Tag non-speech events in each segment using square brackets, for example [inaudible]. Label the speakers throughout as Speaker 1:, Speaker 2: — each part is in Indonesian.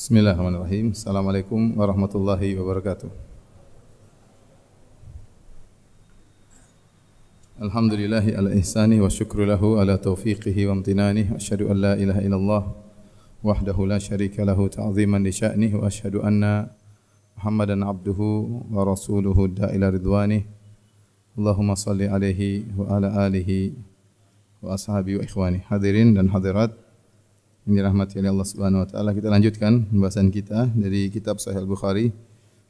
Speaker 1: Bismillahirrahmanirrahim. Assalamualaikum warahmatullahi wabarakatuh. Alhamdulillahi ala ihsani wa syukru lahu ala taufiqihi wa amtinani wa asyhadu an la ilaha illallah wahdahu la syarika lahu ta'ziman li sya'nih wa asyhadu anna Muhammadan abduhu wa rasuluhu da'ila ridwanih Allahumma salli alaihi wa ala alihi wa ashabi wa ikhwani hadirin dan hadirat yang dirahmati oleh Allah Subhanahu wa taala. Kita lanjutkan pembahasan kita dari kitab Sahih Al-Bukhari.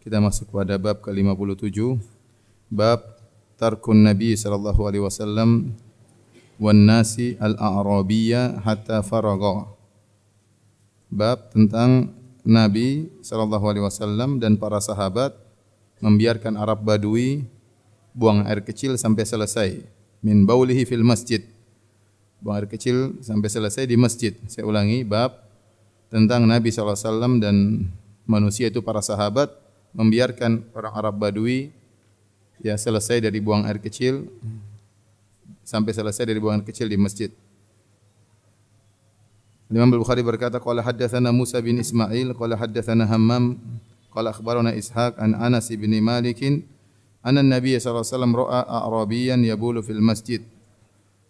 Speaker 1: Kita masuk pada bab ke-57, bab tarkun Nabi sallallahu alaihi wasallam wan nasi al-a'rabiyya hatta faragha. Bab tentang Nabi sallallahu alaihi wasallam dan para sahabat membiarkan Arab Badui buang air kecil sampai selesai min baulihi fil masjid buang air kecil sampai selesai di masjid. Saya ulangi bab tentang Nabi SAW dan manusia itu para sahabat membiarkan orang Arab Badui ya selesai dari buang air kecil sampai selesai dari buang air kecil di masjid. Imam Bukhari berkata qala haddatsana Musa bin Ismail qala haddatsana Hammam qala akhbarana Ishaq an Anas bin Malik anna an-nabiy sallallahu alaihi wasallam ra'a a'rabiyan yabulu fil masjid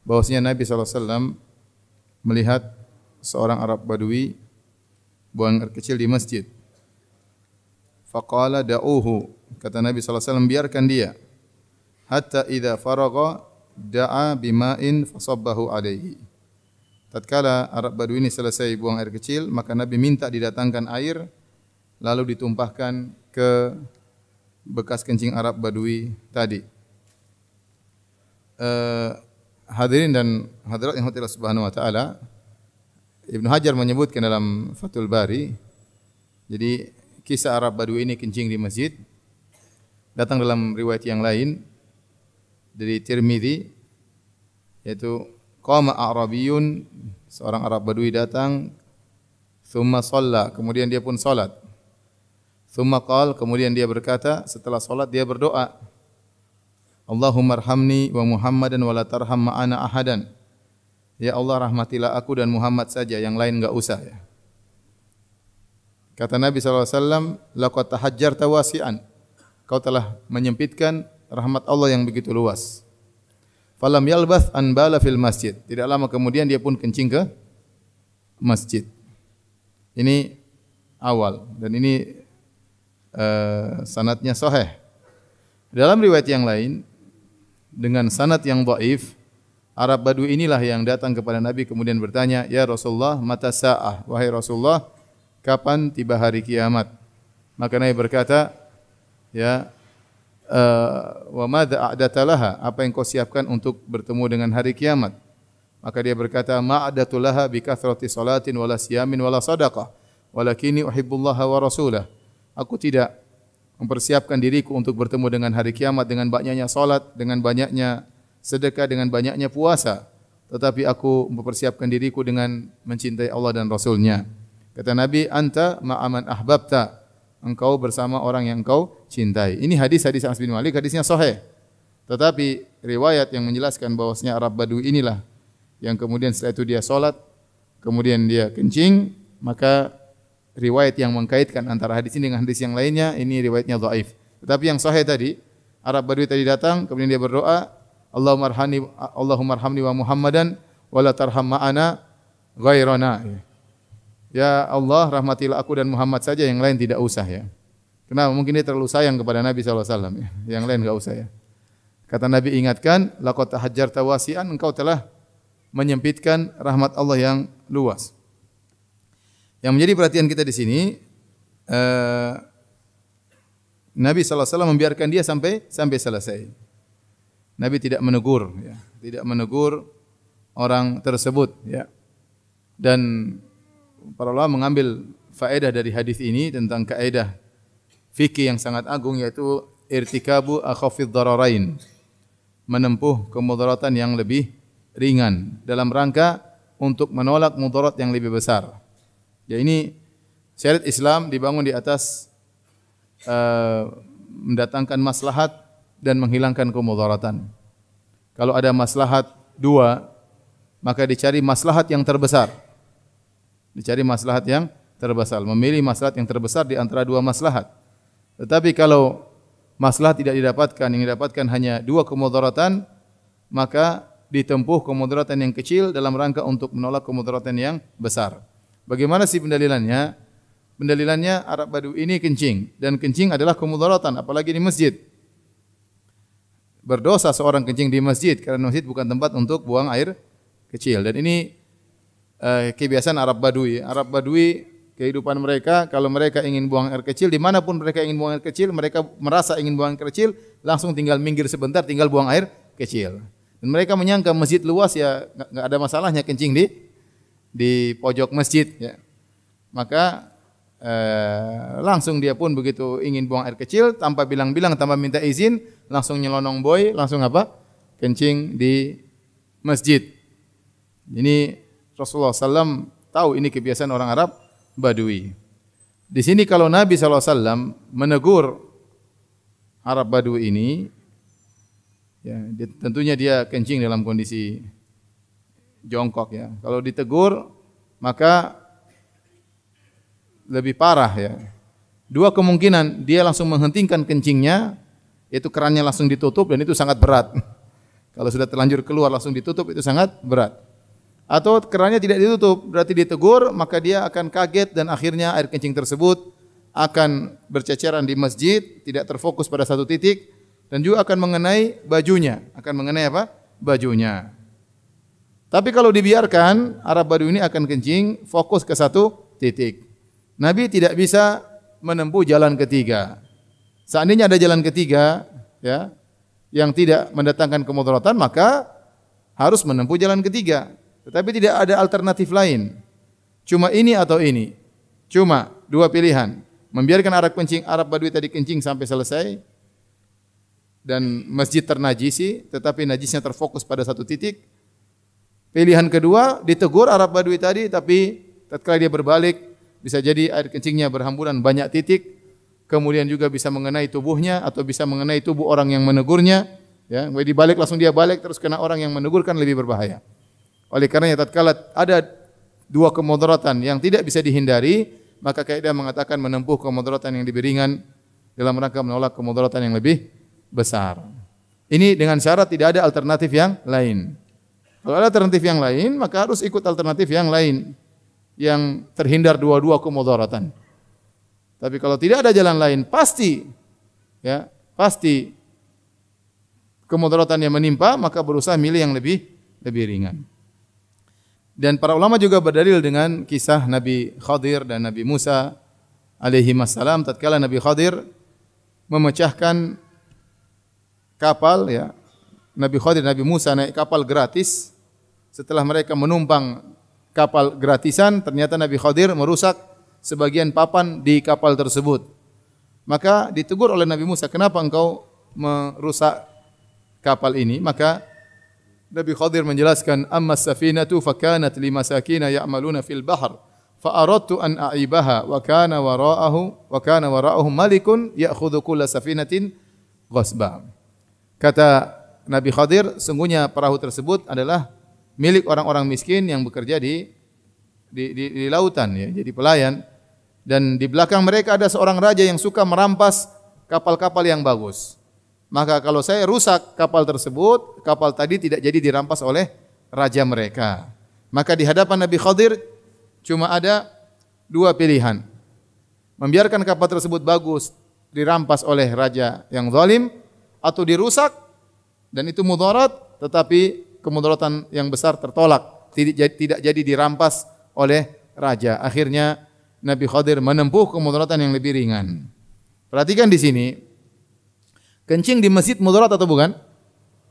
Speaker 1: bahwasanya Nabi SAW melihat seorang Arab Badui buang air kecil di masjid. Faqala da'uhu. Kata Nabi SAW, biarkan dia. Hatta idha faraga da'a bima'in fasabbahu alaihi. Tatkala Arab Badui ini selesai buang air kecil, maka Nabi minta didatangkan air, lalu ditumpahkan ke bekas kencing Arab Badui tadi. Uh, hadirin dan hadirat yang hadirat Subhanahu wa taala, Ibn Hajar menyebutkan dalam Fathul Bari, jadi kisah Arab Badui ini kencing di masjid. Datang dalam riwayat yang lain dari Tirmidhi yaitu qama Arabiyun seorang Arab Badui datang thumma shalla kemudian dia pun salat. Thumma qal kemudian dia berkata setelah salat dia berdoa. Allahumma arhamni wa Muhammadan wa la tarham ma'ana ahadan. Ya Allah rahmatilah aku dan Muhammad saja, yang lain enggak usah ya. Kata Nabi SAW, Lakwa tahajjar tawasi'an. Kau telah menyempitkan rahmat Allah yang begitu luas. Falam yalbath an bala fil masjid. Tidak lama kemudian dia pun kencing ke masjid. Ini awal dan ini uh, sanatnya soheh Dalam riwayat yang lain dengan sanat yang dhaif, Arab Badu inilah yang datang kepada Nabi kemudian bertanya, "Ya Rasulullah, mata sa'ah?" Wahai Rasulullah, kapan tiba hari kiamat? Maka Nabi berkata, "Ya, eh, wa madza a'datalaha, Apa yang kau siapkan untuk bertemu dengan hari kiamat? Maka dia berkata, Ma'adatulaha laha bi kathrati salatin wala siyamin wala sadaqah, walakini uhibbullaha wa rasulah." Aku tidak mempersiapkan diriku untuk bertemu dengan hari kiamat dengan banyaknya salat, dengan banyaknya sedekah, dengan banyaknya puasa. Tetapi aku mempersiapkan diriku dengan mencintai Allah dan Rasulnya. Kata Nabi, anta ma'aman ahbabta. Engkau bersama orang yang engkau cintai. Ini hadis-hadis Anas bin Malik, hadisnya sahih. Tetapi riwayat yang menjelaskan bahwasanya Arab Badu inilah yang kemudian setelah itu dia salat, kemudian dia kencing, maka riwayat yang mengkaitkan antara hadis ini dengan hadis yang lainnya, ini riwayatnya dhaif. Tetapi yang sahih tadi, Arab Badui tadi datang, kemudian dia berdoa, Allahumma arhamni Allahumma arhamni wa Muhammadan wa la tarham ma'ana ghairana. Ya Allah, rahmatilah aku dan Muhammad saja, yang lain tidak usah ya. Kenapa? Mungkin dia terlalu sayang kepada Nabi SAW. Ya. Yang lain enggak usah ya. Kata Nabi ingatkan, laqad hajar tawasian engkau telah menyempitkan rahmat Allah yang luas. Yang menjadi perhatian kita di sini eh, Nabi SAW membiarkan dia sampai sampai selesai. Nabi tidak menegur, ya. tidak menegur orang tersebut. Ya. Dan para ulama mengambil faedah dari hadis ini tentang kaedah fikih yang sangat agung yaitu irtikabu akhafid dararain menempuh kemudaratan yang lebih ringan dalam rangka untuk menolak mudarat yang lebih besar. Ya ini syariat Islam dibangun di atas uh, mendatangkan maslahat dan menghilangkan kemudaratan. Kalau ada maslahat dua, maka dicari maslahat yang terbesar. Dicari maslahat yang terbesar, memilih maslahat yang terbesar di antara dua maslahat. Tetapi kalau maslahat tidak didapatkan, yang didapatkan hanya dua kemudaratan, maka ditempuh kemudaratan yang kecil dalam rangka untuk menolak kemudaratan yang besar. Bagaimana sih pendalilannya? Pendalilannya Arab Badu ini kencing dan kencing adalah kemudaratan apalagi di masjid. Berdosa seorang kencing di masjid karena masjid bukan tempat untuk buang air kecil dan ini eh, kebiasaan Arab Badui. Arab Badui kehidupan mereka kalau mereka ingin buang air kecil dimanapun mereka ingin buang air kecil mereka merasa ingin buang air kecil langsung tinggal minggir sebentar tinggal buang air kecil dan mereka menyangka masjid luas ya nggak ada masalahnya kencing di di pojok masjid ya. Maka eh, langsung dia pun begitu ingin buang air kecil tanpa bilang-bilang tanpa minta izin langsung nyelonong boy langsung apa? kencing di masjid. Ini Rasulullah SAW tahu ini kebiasaan orang Arab Badui. Di sini kalau Nabi SAW menegur Arab Badui ini, ya, tentunya dia kencing dalam kondisi jongkok ya. Kalau ditegur maka lebih parah ya. Dua kemungkinan dia langsung menghentikan kencingnya, itu kerannya langsung ditutup dan itu sangat berat. [laughs] Kalau sudah terlanjur keluar langsung ditutup itu sangat berat. Atau kerannya tidak ditutup, berarti ditegur maka dia akan kaget dan akhirnya air kencing tersebut akan berceceran di masjid, tidak terfokus pada satu titik dan juga akan mengenai bajunya, akan mengenai apa? bajunya. Tapi kalau dibiarkan, Arab Badui ini akan kencing fokus ke satu titik. Nabi tidak bisa menempuh jalan ketiga. Seandainya ada jalan ketiga, ya, yang tidak mendatangkan kemudaratan, maka harus menempuh jalan ketiga. Tetapi tidak ada alternatif lain. Cuma ini atau ini. Cuma dua pilihan. Membiarkan Arab kencing Arab Badui tadi kencing sampai selesai dan masjid ternajisi, tetapi najisnya terfokus pada satu titik Pilihan kedua, ditegur Arab Badui tadi, tapi tatkala dia berbalik, bisa jadi air kencingnya berhamburan banyak titik, kemudian juga bisa mengenai tubuhnya atau bisa mengenai tubuh orang yang menegurnya. Ya, dibalik langsung dia balik terus kena orang yang menegurkan lebih berbahaya. Oleh karenanya tatkala ada dua kemudaratan yang tidak bisa dihindari, maka kaidah mengatakan menempuh kemudaratan yang lebih ringan dalam rangka menolak kemudaratan yang lebih besar. Ini dengan syarat tidak ada alternatif yang lain. Kalau ada alternatif yang lain, maka harus ikut alternatif yang lain yang terhindar dua-dua kemudaratan. Tapi kalau tidak ada jalan lain, pasti ya, pasti kemudaratan yang menimpa, maka berusaha milih yang lebih lebih ringan. Dan para ulama juga berdalil dengan kisah Nabi Khadir dan Nabi Musa alaihi wassalam tatkala Nabi Khadir memecahkan kapal ya Nabi Khadir, Nabi Musa naik kapal gratis. Setelah mereka menumpang kapal gratisan, ternyata Nabi Khadir merusak sebagian papan di kapal tersebut. Maka ditegur oleh Nabi Musa, kenapa engkau merusak kapal ini? Maka Nabi Khadir menjelaskan, amma safinatu fakanat sakina ya'maluna fil bahar. Fa'aradtu an a'ibaha wa kana wara'ahu wa kana wara'ahu malikun ya'khudhu kulla Kata Nabi Khadir, sungguhnya perahu tersebut adalah milik orang-orang miskin yang bekerja di di, di, di lautan ya, jadi pelayan. Dan di belakang mereka ada seorang raja yang suka merampas kapal-kapal yang bagus. Maka kalau saya rusak kapal tersebut, kapal tadi tidak jadi dirampas oleh raja mereka. Maka di hadapan Nabi Khadir cuma ada dua pilihan. Membiarkan kapal tersebut bagus dirampas oleh raja yang zalim atau dirusak dan itu mudarat tetapi kemudaratan yang besar tertolak tidak tidak jadi dirampas oleh raja akhirnya Nabi Khadir menempuh kemudaratan yang lebih ringan perhatikan di sini kencing di masjid mudarat atau bukan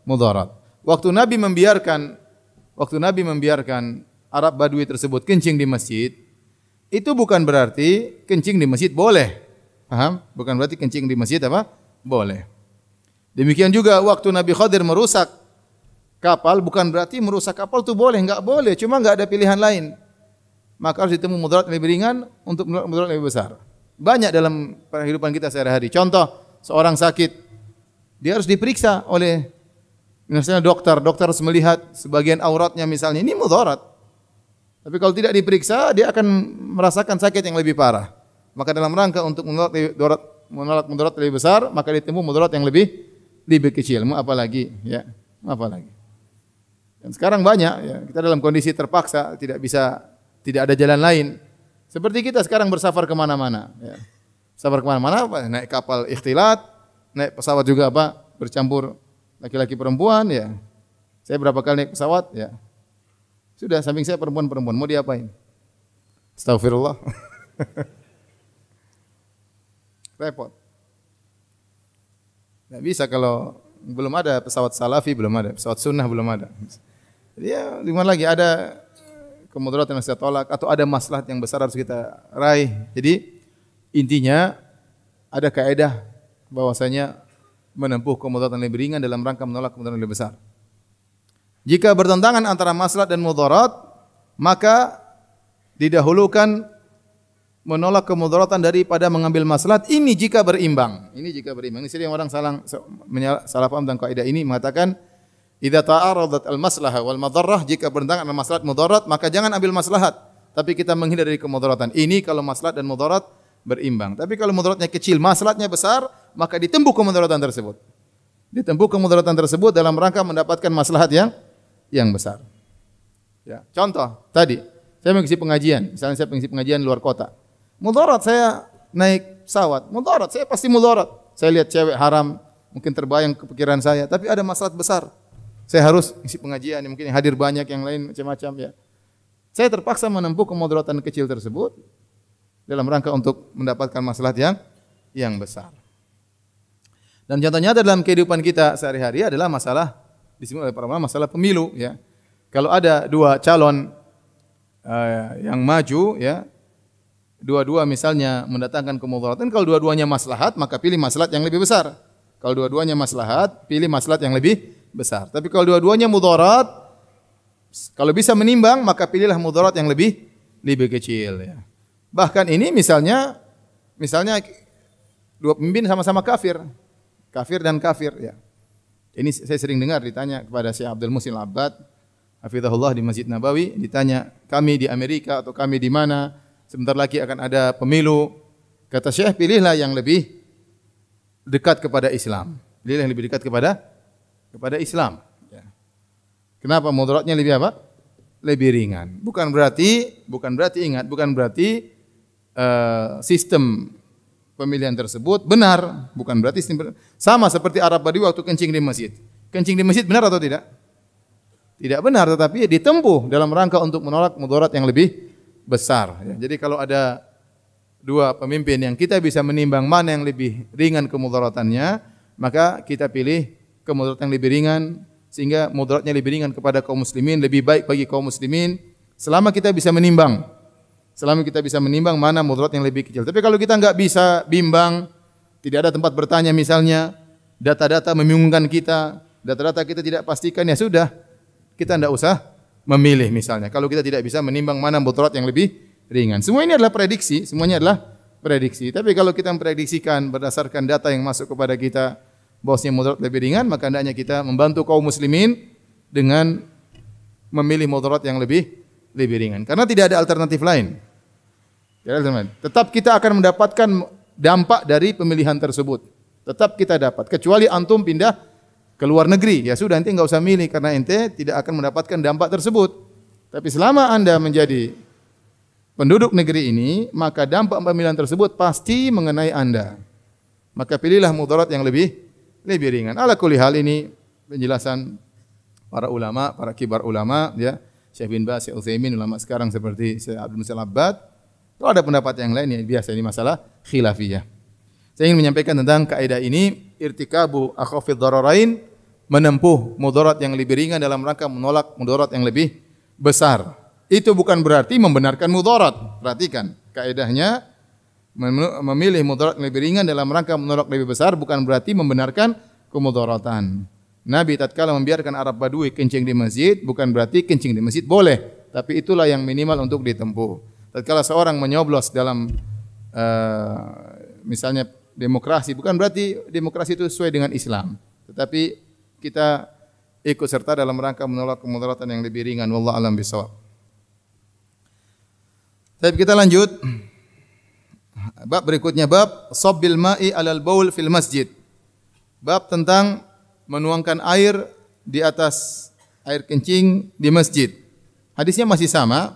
Speaker 1: mudarat waktu Nabi membiarkan waktu Nabi membiarkan Arab Badui tersebut kencing di masjid itu bukan berarti kencing di masjid boleh paham bukan berarti kencing di masjid apa boleh Demikian juga waktu Nabi Khadir merusak kapal bukan berarti merusak kapal itu boleh, enggak boleh, cuma enggak ada pilihan lain. Maka harus ditemu mudarat lebih ringan untuk mudarat yang lebih besar. Banyak dalam kehidupan kita sehari-hari. Contoh, seorang sakit, dia harus diperiksa oleh misalnya dokter. Dokter harus melihat sebagian auratnya misalnya. Ini mudarat. Tapi kalau tidak diperiksa, dia akan merasakan sakit yang lebih parah. Maka dalam rangka untuk mudarat, mudarat lebih besar, maka ditemu mudarat yang lebih lebih kecil, mau apa lagi ya? Mau apa lagi? Dan sekarang banyak ya, kita dalam kondisi terpaksa, tidak bisa tidak ada jalan lain. Seperti kita sekarang bersafar kemana mana ya. Safar kemana mana naik kapal ikhtilat, naik pesawat juga apa? bercampur laki-laki perempuan ya. Saya berapa kali naik pesawat ya. Sudah samping saya perempuan-perempuan mau diapain? Astagfirullah. [laughs] Repot. Nggak bisa kalau belum ada pesawat salafi, belum ada pesawat sunnah, belum ada. Jadi iya, ya, gimana lagi ada kemudaratan yang kita tolak atau ada maslahat yang besar harus kita raih. Jadi intinya ada kaedah bahwasanya menempuh kemudaratan lebih ringan dalam rangka menolak kemudaratan lebih besar. Jika bertentangan antara maslahat dan mudarat, maka didahulukan menolak kemudaratan daripada mengambil maslahat ini jika berimbang. Ini jika berimbang. Ini sering orang salah salah paham tentang kaidah ini mengatakan idza ta'aradat al-maslahah wal madarrah jika bertentangan antara maslahat mudarat maka jangan ambil maslahat tapi kita menghindari dari kemudaratan. Ini kalau maslahat dan mudarat berimbang. Tapi kalau mudaratnya kecil, maslahatnya besar, maka ditempuh kemudaratan tersebut. Ditempuh kemudaratan tersebut dalam rangka mendapatkan maslahat yang yang besar. Ya, contoh tadi saya mengisi pengajian, misalnya saya mengisi pengajian luar kota. Mudarat saya naik pesawat, mudarat saya pasti mudarat. Saya lihat cewek haram, mungkin terbayang kepikiran saya, tapi ada masalah besar. Saya harus isi pengajian, mungkin hadir banyak yang lain macam-macam ya. Saya terpaksa menempuh kemudaratan kecil tersebut dalam rangka untuk mendapatkan masalah yang yang besar. Dan contohnya dalam kehidupan kita sehari-hari adalah masalah di sini oleh para ulama masalah pemilu ya. Kalau ada dua calon uh, yang maju ya, dua-dua misalnya mendatangkan kemudaratan, kalau dua-duanya maslahat, maka pilih maslahat yang lebih besar. Kalau dua-duanya maslahat, pilih maslahat yang lebih besar. Tapi kalau dua-duanya mudarat, kalau bisa menimbang, maka pilihlah mudarat yang lebih lebih kecil. Ya. Bahkan ini misalnya, misalnya dua pemimpin sama-sama kafir, kafir dan kafir. Ya. Ini saya sering dengar ditanya kepada Syekh Abdul Musil Abad, Hafizahullah di Masjid Nabawi, ditanya kami di Amerika atau kami di mana, sebentar lagi akan ada pemilu. Kata Syekh, pilihlah yang lebih dekat kepada Islam. Pilihlah yang lebih dekat kepada kepada Islam. Ya. Kenapa mudaratnya lebih apa? Lebih ringan. Bukan berarti, bukan berarti ingat, bukan berarti uh, sistem pemilihan tersebut benar, bukan berarti sistem sama seperti Arab Badui waktu kencing di masjid. Kencing di masjid benar atau tidak? Tidak benar, tetapi ditempuh dalam rangka untuk menolak mudarat yang lebih besar. Ya. Jadi kalau ada dua pemimpin yang kita bisa menimbang mana yang lebih ringan kemudaratannya, maka kita pilih kemudaratan yang lebih ringan sehingga mudaratnya lebih ringan kepada kaum muslimin, lebih baik bagi kaum muslimin selama kita bisa menimbang. Selama kita bisa menimbang mana mudarat yang lebih kecil. Tapi kalau kita nggak bisa bimbang, tidak ada tempat bertanya misalnya, data-data membingungkan kita, data-data kita tidak pastikan ya sudah, kita tidak usah memilih misalnya. Kalau kita tidak bisa menimbang mana mudarat yang lebih ringan. Semua ini adalah prediksi, semuanya adalah prediksi. Tapi kalau kita memprediksikan berdasarkan data yang masuk kepada kita bahwasanya mudarat lebih ringan, maka hendaknya kita membantu kaum muslimin dengan memilih mudarat yang lebih lebih ringan. Karena tidak ada alternatif lain. Tetap kita akan mendapatkan dampak dari pemilihan tersebut. Tetap kita dapat kecuali antum pindah ke luar negeri, ya sudah nanti nggak usah milih karena ente tidak akan mendapatkan dampak tersebut. Tapi selama Anda menjadi penduduk negeri ini, maka dampak pemilihan tersebut pasti mengenai Anda. Maka pilihlah mudarat yang lebih lebih ringan. Ala kuli hal ini penjelasan para ulama, para kibar ulama ya. Syekh bin Bas, Syekh ulama sekarang seperti Syekh Abdul Musa Kalau ada pendapat yang lain ya biasa ini masalah khilafiyah. Saya ingin menyampaikan tentang kaidah ini irtikabu akhafid dararain menempuh mudarat yang lebih ringan dalam rangka menolak mudarat yang lebih besar. Itu bukan berarti membenarkan mudarat. Perhatikan kaedahnya memilih mudarat yang lebih ringan dalam rangka menolak lebih besar bukan berarti membenarkan kemudaratan. Nabi tatkala membiarkan Arab Badui kencing di masjid bukan berarti kencing di masjid boleh, tapi itulah yang minimal untuk ditempuh. Tatkala seorang menyoblos dalam uh, misalnya demokrasi bukan berarti demokrasi itu sesuai dengan Islam, tetapi kita ikut serta dalam rangka menolak kemudaratan yang lebih ringan. Wallah alam bisawab. Tapi kita lanjut. Bab berikutnya bab sabbil ma'i alal baul fil masjid. Bab tentang menuangkan air di atas air kencing di masjid. Hadisnya masih sama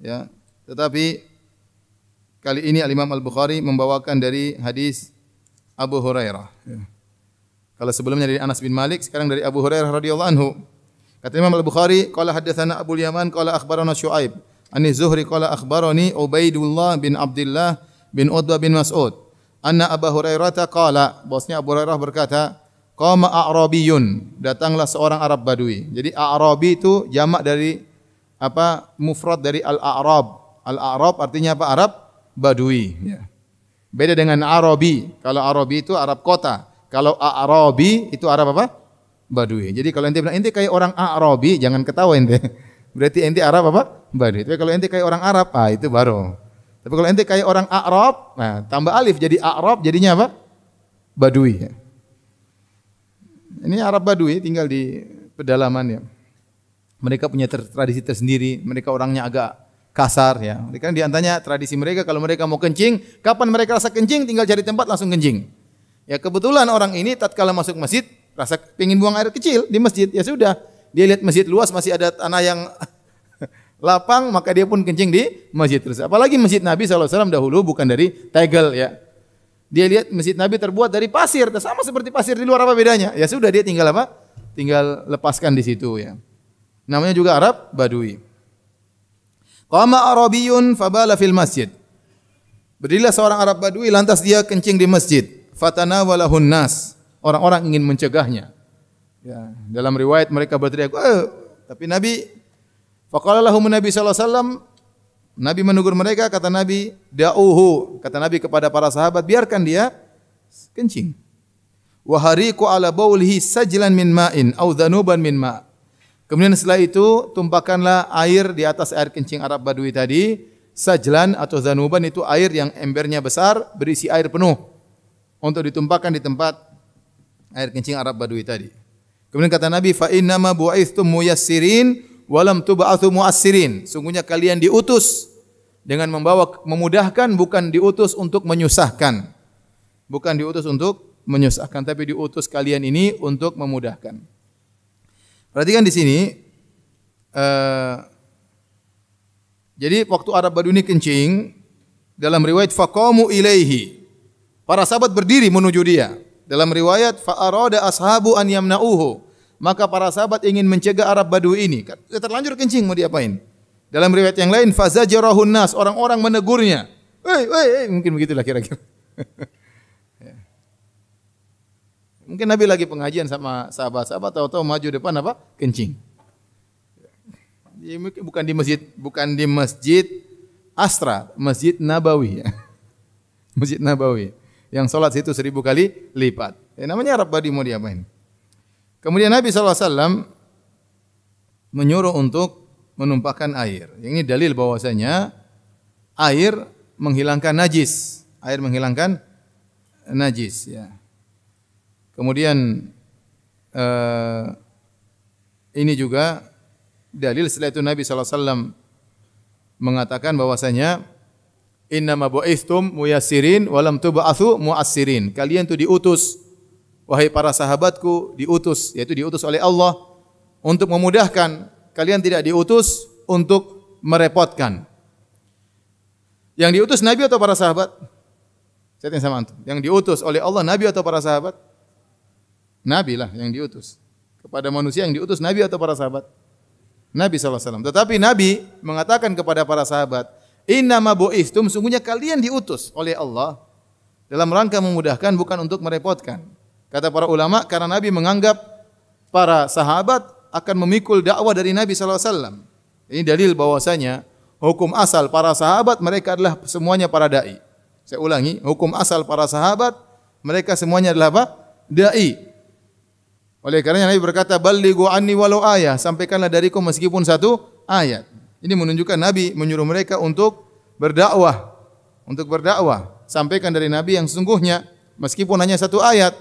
Speaker 1: ya. Tetapi kali ini Al Imam Al Bukhari membawakan dari hadis Abu Hurairah. Ya. Kalau sebelumnya dari Anas bin Malik, sekarang dari Abu Hurairah radhiyallahu anhu. Kata Imam Al-Bukhari, qala hadatsana Abu Yaman qala akhbarana Syuaib. Ani Zuhri qala akhbarani Ubaidullah bin Abdullah bin Utbah bin Mas'ud. Anna Abu Hurairah qala, bosnya Abu Hurairah berkata, qama a'rabiyun, datanglah seorang Arab Badui. Jadi A'rabi itu jamak dari apa? mufrad dari al-A'rab. Al-A'rab artinya apa? Arab Badui, ya. Beda dengan Arabi. Kalau Arabi itu Arab kota. Kalau A'rabi itu Arab apa? Badui. Jadi kalau ente bilang ente kayak orang A'rabi, jangan ketawa ente. [laughs] Berarti ente Arab apa? Badui. Tapi kalau ente kayak orang Arab, ah itu baru. Tapi kalau ente kayak orang Arab, nah tambah alif jadi Arab jadinya apa? Badui. Ini Arab Badui tinggal di pedalaman ya. Mereka punya tradisi tersendiri, mereka orangnya agak kasar ya. Mereka di antaranya tradisi mereka kalau mereka mau kencing, kapan mereka rasa kencing tinggal cari tempat langsung kencing. Ya kebetulan orang ini tatkala masuk masjid rasa pingin buang air kecil di masjid. Ya sudah, dia lihat masjid luas masih ada tanah yang [laughs] lapang maka dia pun kencing di masjid terus. Apalagi masjid Nabi SAW dahulu bukan dari tegel ya. Dia lihat masjid Nabi terbuat dari pasir, sama seperti pasir di luar apa bedanya? Ya sudah dia tinggal apa? Tinggal lepaskan di situ ya. Namanya juga Arab Badui. Qama Arabiyun fabala fil masjid. Berdirilah seorang Arab Badui lantas dia kencing di masjid fatanawalahun nas. Orang-orang ingin mencegahnya. Ya, dalam riwayat mereka berteriak, eh, tapi Nabi faqala lahum Nabi sallallahu alaihi wasallam Nabi menegur mereka, kata Nabi, da'uhu. Kata Nabi kepada para sahabat, biarkan dia kencing. Wahariku ala baulihi sajlan min ma'in, au dhanuban min ma' Kemudian setelah itu, tumpahkanlah air di atas air kencing Arab Badui tadi. Sajlan atau zanuban itu air yang embernya besar, berisi air penuh untuk ditumpahkan di tempat air kencing Arab Badui tadi. Kemudian kata Nabi, "Fa inna ma bu'aistum muyassirin wa lam tub'atsu mu'assirin." Sungguhnya kalian diutus dengan membawa memudahkan bukan diutus untuk menyusahkan. Bukan diutus untuk menyusahkan tapi diutus kalian ini untuk memudahkan. Perhatikan di sini uh, jadi waktu Arab Badui ini kencing dalam riwayat faqamu ilaihi Para sahabat berdiri menuju dia. Dalam riwayat fa'arada ashabu an yamna'uhu. Maka para sahabat ingin mencegah Arab Badui ini. Kan, dia terlanjur kencing mau diapain? Dalam riwayat yang lain fazajarahun nas, orang-orang menegurnya. Woi, woi, mungkin begitulah kira-kira. [laughs] Mungkin Nabi lagi pengajian sama sahabat-sahabat tahu-tahu maju depan apa? Kencing. Mungkin bukan di masjid, bukan di masjid Astra, Masjid Nabawi ya. [laughs] Masjid Nabawi. Yang sholat situ seribu kali lipat. Ya, namanya Arab Badi mau diapain? Kemudian Nabi SAW menyuruh untuk menumpahkan air. Yang ini dalil bahwasanya air menghilangkan najis. Air menghilangkan najis. Ya. Kemudian eh, ini juga dalil setelah itu Nabi SAW mengatakan bahwasanya Innama bu'istum muyassirin walam tub'atsu mu'assirin. Kalian itu diutus wahai para sahabatku, diutus yaitu diutus oleh Allah untuk memudahkan. Kalian tidak diutus untuk merepotkan. Yang diutus nabi atau para sahabat? Saya tanya sama antum. Yang diutus oleh Allah nabi atau para sahabat? Nabi lah yang diutus. Kepada manusia yang diutus nabi atau para sahabat? Nabi SAW. Tetapi Nabi mengatakan kepada para sahabat, Innama bu'istum, sungguhnya kalian diutus oleh Allah dalam rangka memudahkan bukan untuk merepotkan. Kata para ulama karena Nabi menganggap para sahabat akan memikul dakwah dari Nabi saw Ini dalil bahwasanya hukum asal para sahabat mereka adalah semuanya para dai. Saya ulangi, hukum asal para sahabat mereka semuanya adalah apa? Dai. Oleh karena Nabi berkata, Balligu anni walau ayah," sampaikanlah dariku meskipun satu ayat. Ini menunjukkan Nabi menyuruh mereka untuk berdakwah, untuk berdakwah, sampaikan dari Nabi yang sesungguhnya meskipun hanya satu ayat.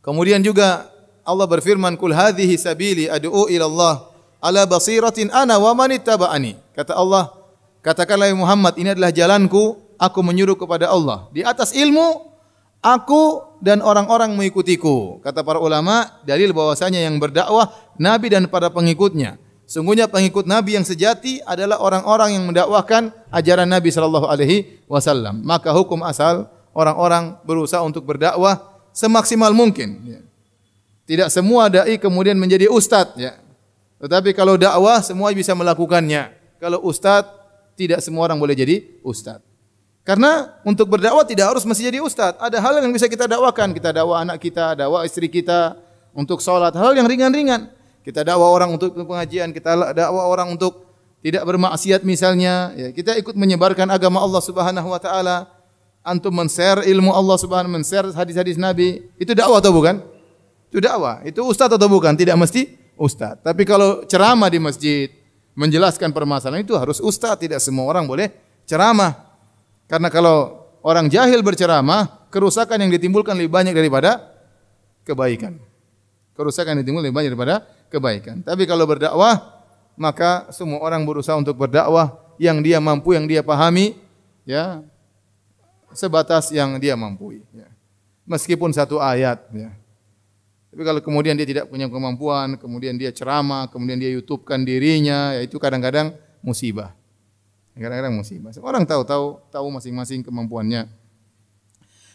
Speaker 1: Kemudian juga Allah berfirman, "Kul hadhihi sabili ad'u ila Allah ala basiratin ana wa man ittaba'ani." Kata Allah, katakanlah Muhammad, ini adalah jalanku, aku menyuruh kepada Allah. Di atas ilmu aku dan orang-orang mengikutiku. Kata para ulama, dalil bahwasanya yang berdakwah nabi dan para pengikutnya. Sungguhnya pengikut Nabi yang sejati adalah orang-orang yang mendakwahkan ajaran Nabi Shallallahu alaihi wasallam. Maka hukum asal orang-orang berusaha untuk berdakwah semaksimal mungkin. Ya. Tidak semua dai kemudian menjadi ustadz. Ya. Tetapi kalau dakwah semua bisa melakukannya. Kalau ustadz tidak semua orang boleh jadi ustadz. Karena untuk berdakwah tidak harus mesti jadi ustadz. Ada hal yang bisa kita dakwakan. Kita dakwah anak kita, dakwah istri kita, untuk sholat. Hal yang ringan-ringan. Kita dakwah orang untuk pengajian, kita dakwah orang untuk tidak bermaksiat misalnya, ya, kita ikut menyebarkan agama Allah Subhanahu wa taala. Antum men-share ilmu Allah Subhanahu men-share hadis-hadis Nabi. Itu dakwah atau bukan? Itu dakwah. Itu ustaz atau bukan? Tidak mesti ustaz. Tapi kalau ceramah di masjid menjelaskan permasalahan itu harus ustaz, tidak semua orang boleh ceramah. Karena kalau orang jahil berceramah, kerusakan yang ditimbulkan lebih banyak daripada kebaikan. Kerusakan yang ditimbulkan lebih banyak daripada kebaikan. Tapi kalau berdakwah, maka semua orang berusaha untuk berdakwah yang dia mampu, yang dia pahami, ya sebatas yang dia mampu. Ya. Meskipun satu ayat. Ya. Tapi kalau kemudian dia tidak punya kemampuan, kemudian dia ceramah, kemudian dia YouTubekan dirinya, ya itu kadang-kadang musibah. Kadang-kadang musibah. Orang tahu-tahu tahu masing-masing kemampuannya.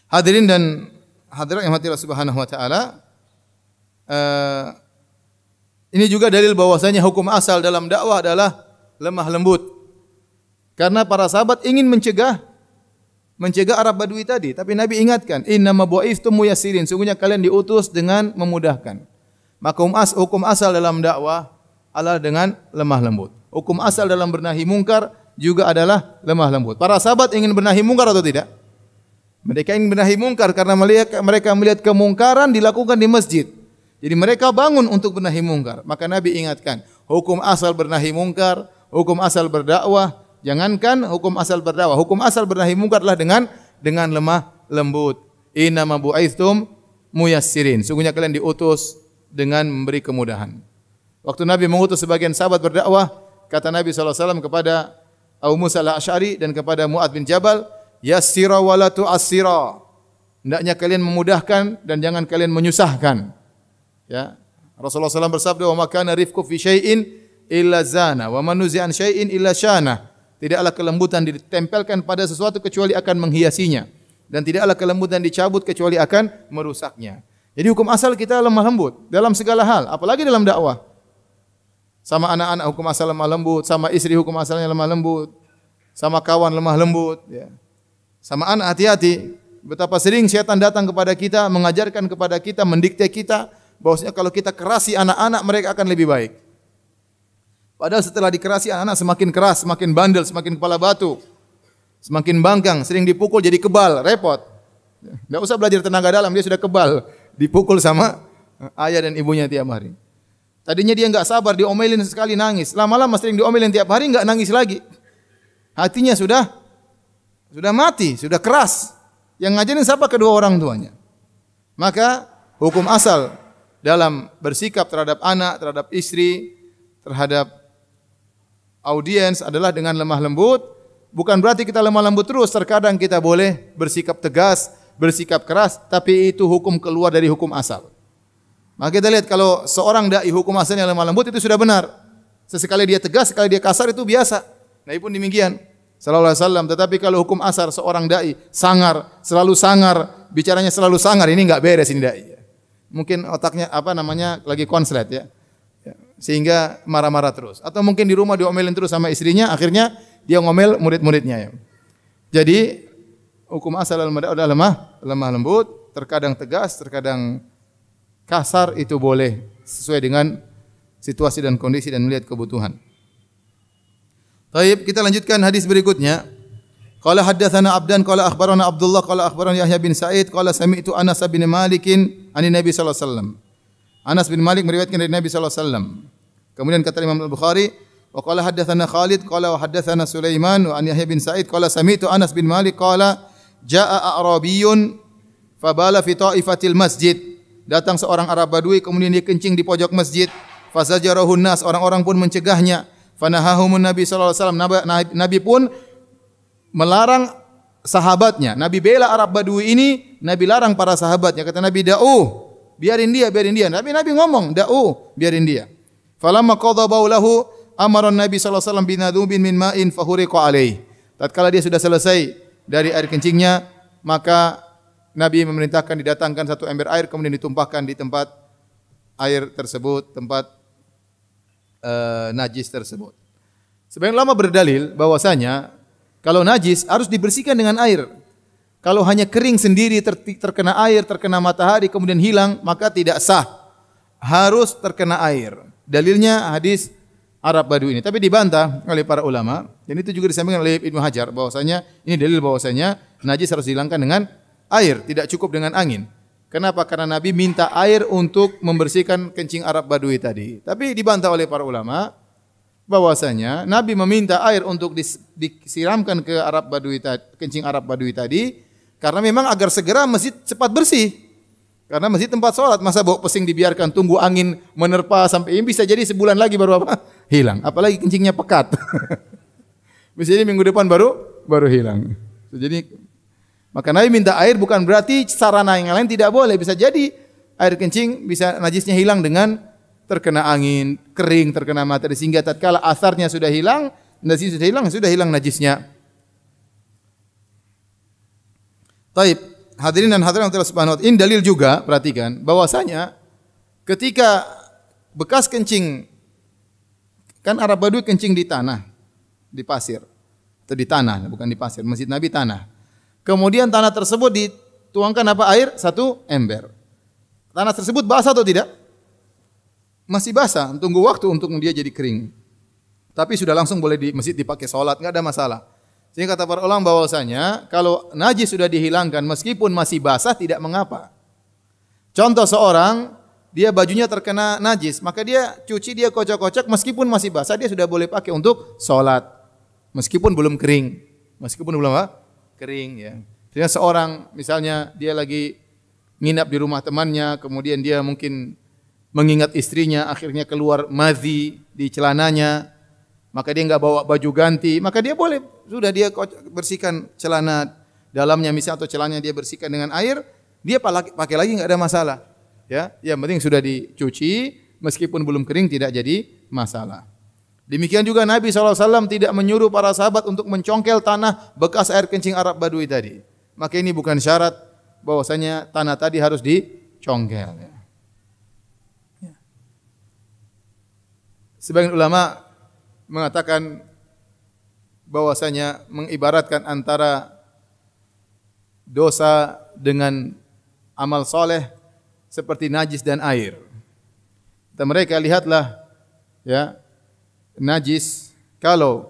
Speaker 1: Hadirin dan hadirat yang mati Allah Subhanahu wa taala, eh, ini juga dalil bahwasanya hukum asal dalam dakwah adalah lemah lembut. Karena para sahabat ingin mencegah mencegah Arab Badui tadi, tapi Nabi ingatkan, "Inna mabu'ithum muyassirin." Sungguhnya kalian diutus dengan memudahkan. Maka as, hukum asal dalam dakwah adalah dengan lemah lembut. Hukum asal dalam bernahi mungkar juga adalah lemah lembut. Para sahabat ingin bernahi mungkar atau tidak? Mereka ingin bernahi mungkar karena mereka melihat kemungkaran dilakukan di masjid. Jadi mereka bangun untuk bernahi mungkar. Maka Nabi ingatkan, hukum asal bernahi mungkar, hukum asal berdakwah, jangankan hukum asal berdakwah, hukum asal bernahi mungkarlah dengan dengan lemah lembut. Inna ma muyassirin. Sungguhnya kalian diutus dengan memberi kemudahan. Waktu Nabi mengutus sebagian sahabat berdakwah, kata Nabi SAW kepada Abu Musa al-Ash'ari dan kepada Mu'ad bin Jabal, Yassira wa asiraw. tu'assira. Hendaknya kalian memudahkan dan jangan kalian menyusahkan. Ya. Rasulullah SAW bersabda, "Wa makana rifqu fi syai'in illa zana, wa manuzi an syai'in illa shana." Tidaklah kelembutan ditempelkan pada sesuatu kecuali akan menghiasinya dan tidaklah kelembutan dicabut kecuali akan merusaknya. Jadi hukum asal kita lemah lembut dalam segala hal, apalagi dalam dakwah. Sama anak-anak hukum asal lemah lembut, sama istri hukum asalnya lemah lembut, sama kawan lemah lembut, ya. Sama anak hati-hati, betapa sering setan datang kepada kita, mengajarkan kepada kita, mendikte kita bahwasanya kalau kita kerasi anak-anak mereka akan lebih baik. Padahal setelah dikerasi anak-anak semakin keras, semakin bandel, semakin kepala batu, semakin bangkang, sering dipukul jadi kebal, repot. Tidak usah belajar tenaga dalam, dia sudah kebal, dipukul sama eh, ayah dan ibunya tiap hari. Tadinya dia nggak sabar, diomelin sekali nangis. Lama-lama sering diomelin tiap hari nggak nangis lagi. Hatinya sudah sudah mati, sudah keras. Yang ngajarin siapa kedua orang tuanya. Maka hukum asal dalam bersikap terhadap anak, terhadap istri, terhadap audiens adalah dengan lemah lembut. Bukan berarti kita lemah lembut terus, terkadang kita boleh bersikap tegas, bersikap keras, tapi itu hukum keluar dari hukum asal. Maka kita lihat kalau seorang dai hukum asalnya lemah lembut itu sudah benar. Sesekali dia tegas, sekali dia kasar itu biasa. Nah pun demikian. Sallallahu alaihi wasallam. Tetapi kalau hukum asal seorang dai sangar, selalu sangar, bicaranya selalu sangar, ini enggak beres ini dai mungkin otaknya apa namanya lagi konslet ya. ya. Sehingga marah-marah terus. Atau mungkin di rumah diomelin terus sama istrinya, akhirnya dia ngomel murid-muridnya ya. Jadi hukum asal al-mada udah lemah, lemah lembut, terkadang tegas, terkadang kasar itu boleh sesuai dengan situasi dan kondisi dan melihat kebutuhan. Baik, kita lanjutkan hadis berikutnya. Qala haddatsana Abdan qala akhbarana Abdullah qala akhbarana Yahya bin Sa'id qala sami'tu Anas bin Malikin ani Nabi sallallahu alaihi wasallam. Anas bin Malik meriwayatkan dari Nabi sallallahu alaihi wasallam. Kemudian kata Imam Al-Bukhari, wa qala haddatsana Khalid qala wa haddatsana Sulaiman wa an Yahya bin Sa'id qala sami'tu Anas bin Malik qala jaa Arabiyyun fabala fi ta'ifatil masjid. Datang seorang Arab Badui kemudian dia kencing di pojok masjid. Fazajarahu nas orang-orang pun mencegahnya. Fanahahumun Nabi sallallahu alaihi wasallam Nabi pun melarang sahabatnya. Nabi bela Arab Badui ini, Nabi larang para sahabatnya. Kata Nabi, "Da'u, biarin dia, biarin dia." Nabi Nabi ngomong, "Da'u, biarin dia." Falamma qadha baulahu amara Nabi sallallahu alaihi wasallam binadubin min ma'in fahuriqa alaih. Tatkala dia sudah selesai dari air kencingnya, maka Nabi memerintahkan didatangkan satu ember air kemudian ditumpahkan di tempat air tersebut, tempat uh, najis tersebut. Sebagian lama berdalil bahwasanya kalau najis harus dibersihkan dengan air. Kalau hanya kering sendiri ter terkena air, terkena matahari kemudian hilang, maka tidak sah. Harus terkena air. Dalilnya hadis Arab Badu ini. Tapi dibantah oleh para ulama. Dan itu juga disampaikan oleh Ibnu Hajar bahwasanya ini dalil bahwasanya najis harus dihilangkan dengan air, tidak cukup dengan angin. Kenapa? Karena Nabi minta air untuk membersihkan kencing Arab Badui tadi. Tapi dibantah oleh para ulama bahwasanya Nabi meminta air untuk disiramkan ke Arab Badui tadi, kencing Arab Badui tadi karena memang agar segera masjid cepat bersih. Karena masjid tempat sholat, masa bawa pesing dibiarkan tunggu angin menerpa sampai ini bisa jadi sebulan lagi baru apa? [laughs] Hilang. Apalagi kencingnya pekat. [laughs] bisa jadi minggu depan baru baru hilang. Jadi maka Nabi minta air bukan berarti sarana yang lain tidak boleh. Bisa jadi air kencing bisa najisnya hilang dengan terkena angin, kering, terkena matahari sehingga tatkala asarnya sudah hilang, najis sudah hilang, sudah hilang najisnya. Taib. Hadirin dan hadirin Allah Subhanahu wa taala. Ini dalil juga, perhatikan, bahwasanya ketika bekas kencing kan Arab Badui kencing di tanah, di pasir. Atau di tanah, bukan di pasir. Masjid Nabi tanah. Kemudian tanah tersebut dituangkan apa air? Satu ember. Tanah tersebut basah atau tidak? masih basah, tunggu waktu untuk dia jadi kering. Tapi sudah langsung boleh di masjid dipakai sholat, nggak ada masalah. Sehingga kata para ulama bahwasanya kalau najis sudah dihilangkan meskipun masih basah tidak mengapa. Contoh seorang dia bajunya terkena najis, maka dia cuci dia kocok-kocok meskipun masih basah dia sudah boleh pakai untuk sholat meskipun belum kering, meskipun belum apa? kering ya. Sehingga seorang misalnya dia lagi nginap di rumah temannya, kemudian dia mungkin mengingat istrinya, akhirnya keluar mazi di celananya, maka dia nggak bawa baju ganti, maka dia boleh sudah dia bersihkan celana dalamnya misalnya atau celananya dia bersihkan dengan air, dia pakai lagi nggak ada masalah. Ya, yang penting sudah dicuci, meskipun belum kering tidak jadi masalah. Demikian juga Nabi SAW tidak menyuruh para sahabat untuk mencongkel tanah bekas air kencing Arab Badui tadi. Maka ini bukan syarat bahwasanya tanah tadi harus dicongkel. Ya. Sebagian ulama mengatakan bahwasanya mengibaratkan antara dosa dengan amal soleh seperti najis dan air. Dan mereka lihatlah ya najis kalau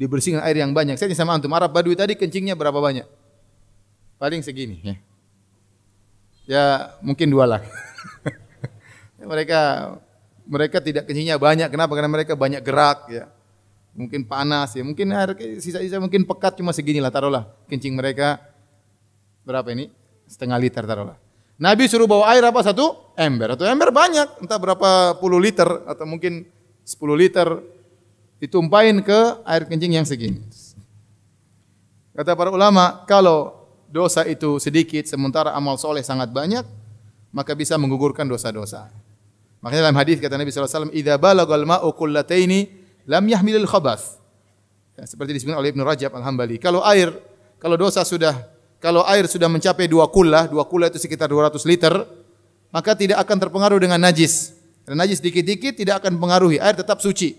Speaker 1: dibersihkan air yang banyak. Saya sama antum Arab Badui tadi kencingnya berapa banyak? Paling segini ya. Ya mungkin dua lah. [laughs] mereka mereka tidak kencingnya banyak. Kenapa? Karena mereka banyak gerak ya. Mungkin panas ya. Mungkin sisa-sisa mungkin pekat cuma segini lah taruhlah. Kencing mereka berapa ini? Setengah liter taruhlah. Nabi suruh bawa air apa? Satu ember. atau ember banyak, entah berapa puluh liter atau mungkin sepuluh liter. Ditumpahin ke air kencing yang segini. Kata para ulama, kalau dosa itu sedikit sementara amal soleh sangat banyak, maka bisa menggugurkan dosa-dosa. Makanya dalam hadis kata Nabi Alaihi Wasallam, "Idza balagal ma'u kullataini lam yahmilil khabath." Ya, seperti disebutkan oleh Ibnu Rajab Al-Hambali. Kalau air, kalau dosa sudah, kalau air sudah mencapai dua kullah, dua kullah itu sekitar 200 liter, maka tidak akan terpengaruh dengan najis. Dan najis dikit-dikit tidak akan pengaruhi, air tetap suci.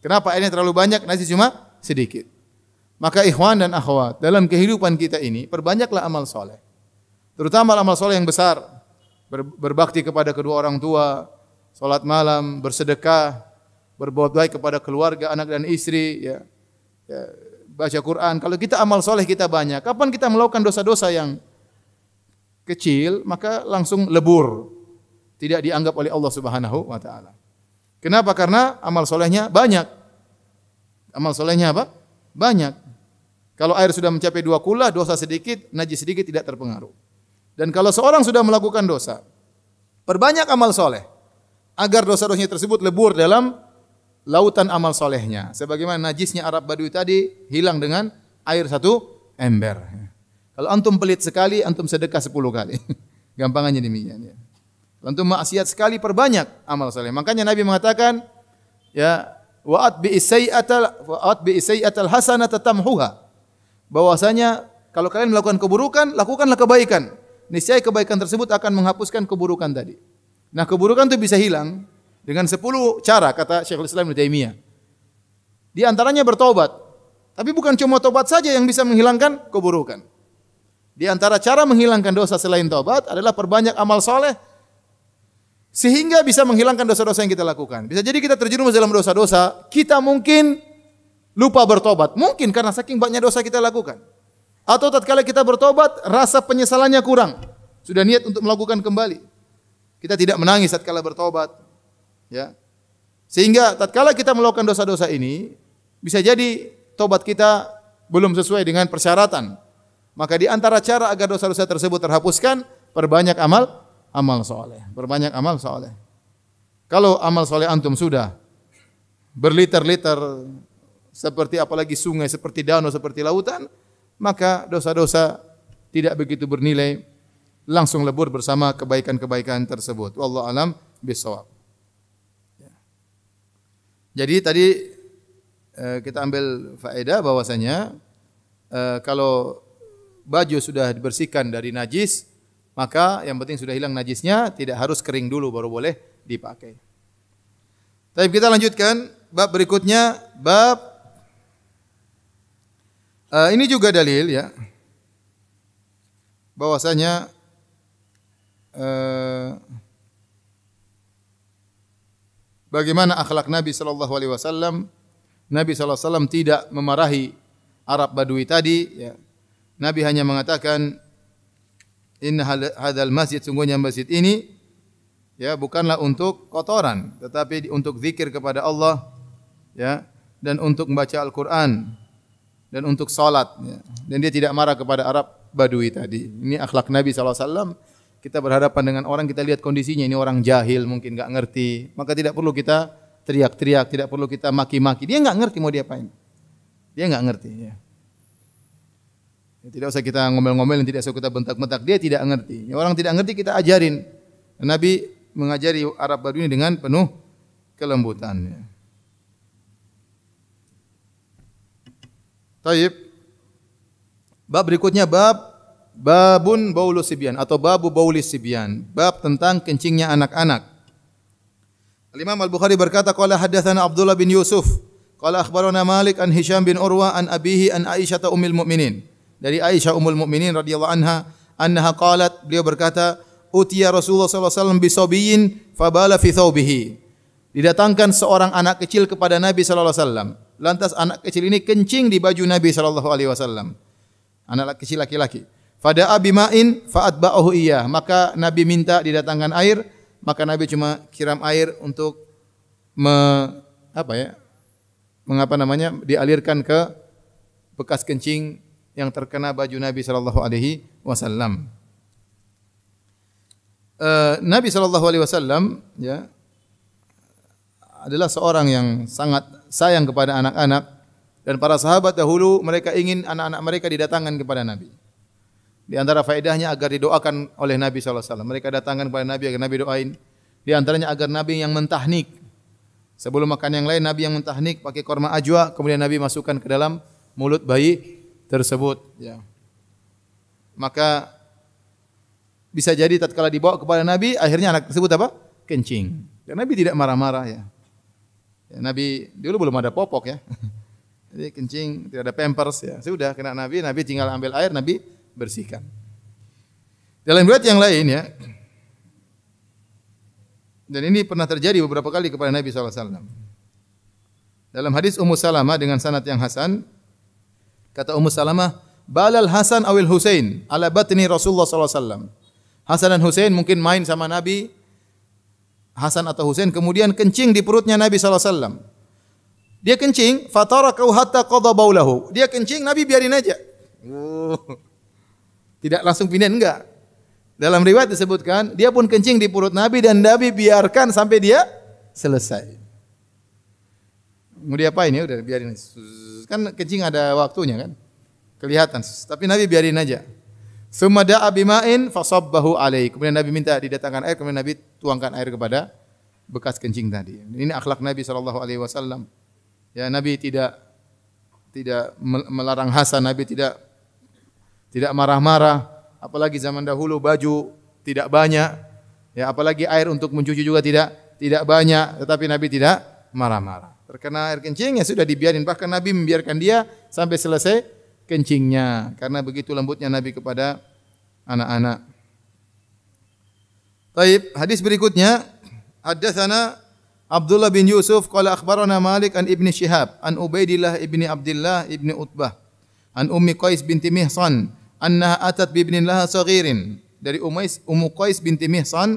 Speaker 1: Kenapa airnya terlalu banyak, najis cuma sedikit. Maka ikhwan dan akhwat, dalam kehidupan kita ini, perbanyaklah amal soleh. Terutama amal soleh yang besar. Berbakti kepada kedua orang tua, salat malam, bersedekah, berbuat baik kepada keluarga, anak dan istri, ya. ya baca Quran. Kalau kita amal soleh kita banyak. Kapan kita melakukan dosa-dosa yang kecil, maka langsung lebur. Tidak dianggap oleh Allah Subhanahu wa taala. Kenapa? Karena amal solehnya banyak. Amal solehnya apa? Banyak. Kalau air sudah mencapai dua kula, dosa sedikit, najis sedikit tidak terpengaruh. Dan kalau seorang sudah melakukan dosa, perbanyak amal soleh agar dosa-dosanya tersebut lebur dalam lautan amal solehnya. Sebagaimana najisnya Arab Badui tadi hilang dengan air satu ember. Kalau antum pelit sekali, antum sedekah sepuluh kali. [laughs] Gampangannya demikian. Ya. Antum maksiat sekali perbanyak amal soleh. Makanya Nabi mengatakan, ya waat bi isai'atal waat bi hasana tetap tamhuha. Bahwasanya kalau kalian melakukan keburukan, lakukanlah kebaikan. Niscaya kebaikan tersebut akan menghapuskan keburukan tadi. Nah, keburukan itu bisa hilang dengan sepuluh cara kata Syekhul Islam Ibnu Taimiyah. Di antaranya bertobat. Tapi bukan cuma tobat saja yang bisa menghilangkan keburukan. Di antara cara menghilangkan dosa selain tobat adalah perbanyak amal soleh sehingga bisa menghilangkan dosa-dosa yang kita lakukan. Bisa jadi kita terjerumus dalam dosa-dosa, kita mungkin lupa bertobat. Mungkin karena saking banyak dosa kita lakukan. Atau tatkala kita bertobat, rasa penyesalannya kurang. Sudah niat untuk melakukan kembali. Kita tidak menangis saat tatkala bertobat. Ya. Sehingga tatkala kita melakukan dosa-dosa ini, bisa jadi tobat kita belum sesuai dengan persyaratan. Maka di antara cara agar dosa-dosa tersebut terhapuskan, perbanyak amal amal soleh. Perbanyak amal soleh. Kalau amal soleh antum sudah berliter-liter seperti apalagi sungai, seperti danau, seperti lautan, maka dosa-dosa tidak begitu bernilai langsung lebur bersama kebaikan-kebaikan tersebut. Wallahu alam bisawab. Ya. Jadi tadi eh, kita ambil faedah bahwasanya eh, kalau baju sudah dibersihkan dari najis, maka yang penting sudah hilang najisnya, tidak harus kering dulu baru boleh dipakai. Tapi kita lanjutkan bab berikutnya bab eh, ini juga dalil ya bahwasanya Eh, bagaimana akhlak Nabi sallallahu alaihi wasallam. Nabi sallallahu wasallam tidak memarahi Arab Badui tadi ya. Nabi hanya mengatakan inna hadzal masjid sungguhnya masjid ini ya bukanlah untuk kotoran tetapi untuk zikir kepada Allah ya dan untuk membaca Al-Qur'an dan untuk salat ya. dan dia tidak marah kepada Arab Badui tadi ini akhlak Nabi sallallahu alaihi wasallam kita berhadapan dengan orang kita lihat kondisinya ini orang jahil mungkin nggak ngerti maka tidak perlu kita teriak-teriak tidak perlu kita maki-maki dia nggak ngerti mau dia diapain dia nggak ngerti ya. tidak usah kita ngomel-ngomel tidak usah kita bentak-bentak dia tidak ngerti ya, orang tidak ngerti kita ajarin Nabi mengajari Arab Baru ini dengan penuh kelembutan ya. Taib. Bab berikutnya bab Babun baulu sibyan atau babu bauli sibyan, bab tentang kencingnya anak-anak. Al-Imam Al-Bukhari berkata qala hadatsana Abdullah bin Yusuf qala akhbarana Malik an Hisham bin Urwa an abihi an Aisyah ta ummul mukminin. Dari Aisyah ummul mukminin radhiyallahu anha annaha qalat beliau berkata utiya Rasulullah sallallahu alaihi wasallam bisabiyin fabala fi thawbihi. Didatangkan seorang anak kecil kepada Nabi sallallahu alaihi wasallam. Lantas anak kecil ini kencing di baju Nabi sallallahu alaihi wasallam. Anak kecil laki-laki. Fada abimain ba'ohu iya. Maka Nabi minta didatangkan air, maka Nabi cuma kiram air untuk me, apa ya? Mengapa namanya? dialirkan ke bekas kencing yang terkena baju Nabi Shallallahu alaihi wasallam. Eh, Nabi Shallallahu alaihi wasallam ya adalah seorang yang sangat sayang kepada anak-anak dan para sahabat dahulu mereka ingin anak-anak mereka didatangkan kepada Nabi. Di antara faedahnya agar didoakan oleh Nabi SAW. Mereka datangkan kepada Nabi agar Nabi doain. Di antaranya agar Nabi yang mentahnik. Sebelum makan yang lain Nabi yang mentahnik pakai korma ajwa kemudian Nabi masukkan ke dalam mulut bayi tersebut. Ya. Maka bisa jadi tatkala dibawa kepada Nabi akhirnya anak tersebut apa? Kencing. Dan Nabi tidak marah-marah ya. ya. Nabi dulu belum ada popok ya. [laughs] Jadi kencing tidak ada pampers ya. Sudah kena Nabi, Nabi tinggal ambil air, Nabi bersihkan. Dalam riwayat yang lain ya. Dan ini pernah terjadi beberapa kali kepada Nabi SAW. Dalam hadis Ummu Salamah dengan sanad yang hasan, kata Ummu Salamah, "Balal Hasan awil Husain ala batni Rasulullah SAW." Hasan dan Husain mungkin main sama Nabi Hasan atau Husain kemudian kencing di perutnya Nabi SAW. Dia kencing, kau hatta qadha baulahu. Dia kencing, Nabi biarin aja. Uh. Tidak langsung pindah enggak. Dalam riwayat disebutkan, dia pun kencing di perut Nabi dan Nabi biarkan sampai dia selesai. Mau apa ini ya? Udah biarin. Kan kencing ada waktunya kan? Kelihatan. Tapi Nabi biarin aja. Sumada abimain fasobahu bahu Kemudian Nabi minta didatangkan air, kemudian Nabi tuangkan air kepada bekas kencing tadi. Ini akhlak Nabi saw. Ya Nabi tidak tidak melarang hasan, Nabi tidak tidak marah-marah, apalagi zaman dahulu baju tidak banyak, ya apalagi air untuk mencuci juga tidak tidak banyak, tetapi Nabi tidak marah-marah. Terkena air kencingnya sudah dibiarin, bahkan Nabi membiarkan dia sampai selesai kencingnya, karena begitu lembutnya Nabi kepada anak-anak. Taib, hadis berikutnya ada sana Abdullah bin Yusuf qala akhbarana Malik an Ibni Shihab an Ubaidillah ibni Abdullah ibni Utbah an Ummi Qais binti Mihsan annaha atat bi ibnin laha saghirin dari Umais Ummu Qais binti Mihsan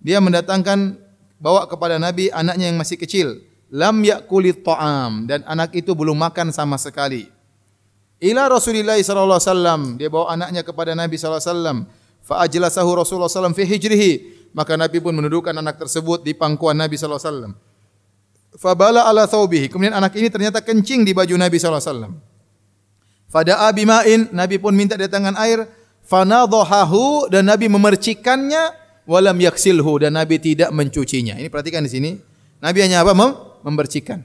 Speaker 1: dia mendatangkan bawa kepada Nabi anaknya yang masih kecil lam yakuli ta'am dan anak itu belum makan sama sekali ila Rasulillah sallallahu alaihi wasallam dia bawa anaknya kepada Nabi sallallahu alaihi wasallam fa ajlasahu Rasulullah sallallahu alaihi wasallam fi hijrihi maka Nabi pun menundukkan anak tersebut di pangkuan Nabi sallallahu alaihi wasallam fabala ala thawbihi kemudian anak ini ternyata kencing di baju Nabi sallallahu alaihi wasallam Fada Ma'in, Nabi pun minta datangan air. Fana dohahu dan Nabi memercikannya walam yaksilhu dan Nabi tidak mencucinya. Ini perhatikan di sini. Nabi hanya apa? Mem membercikan.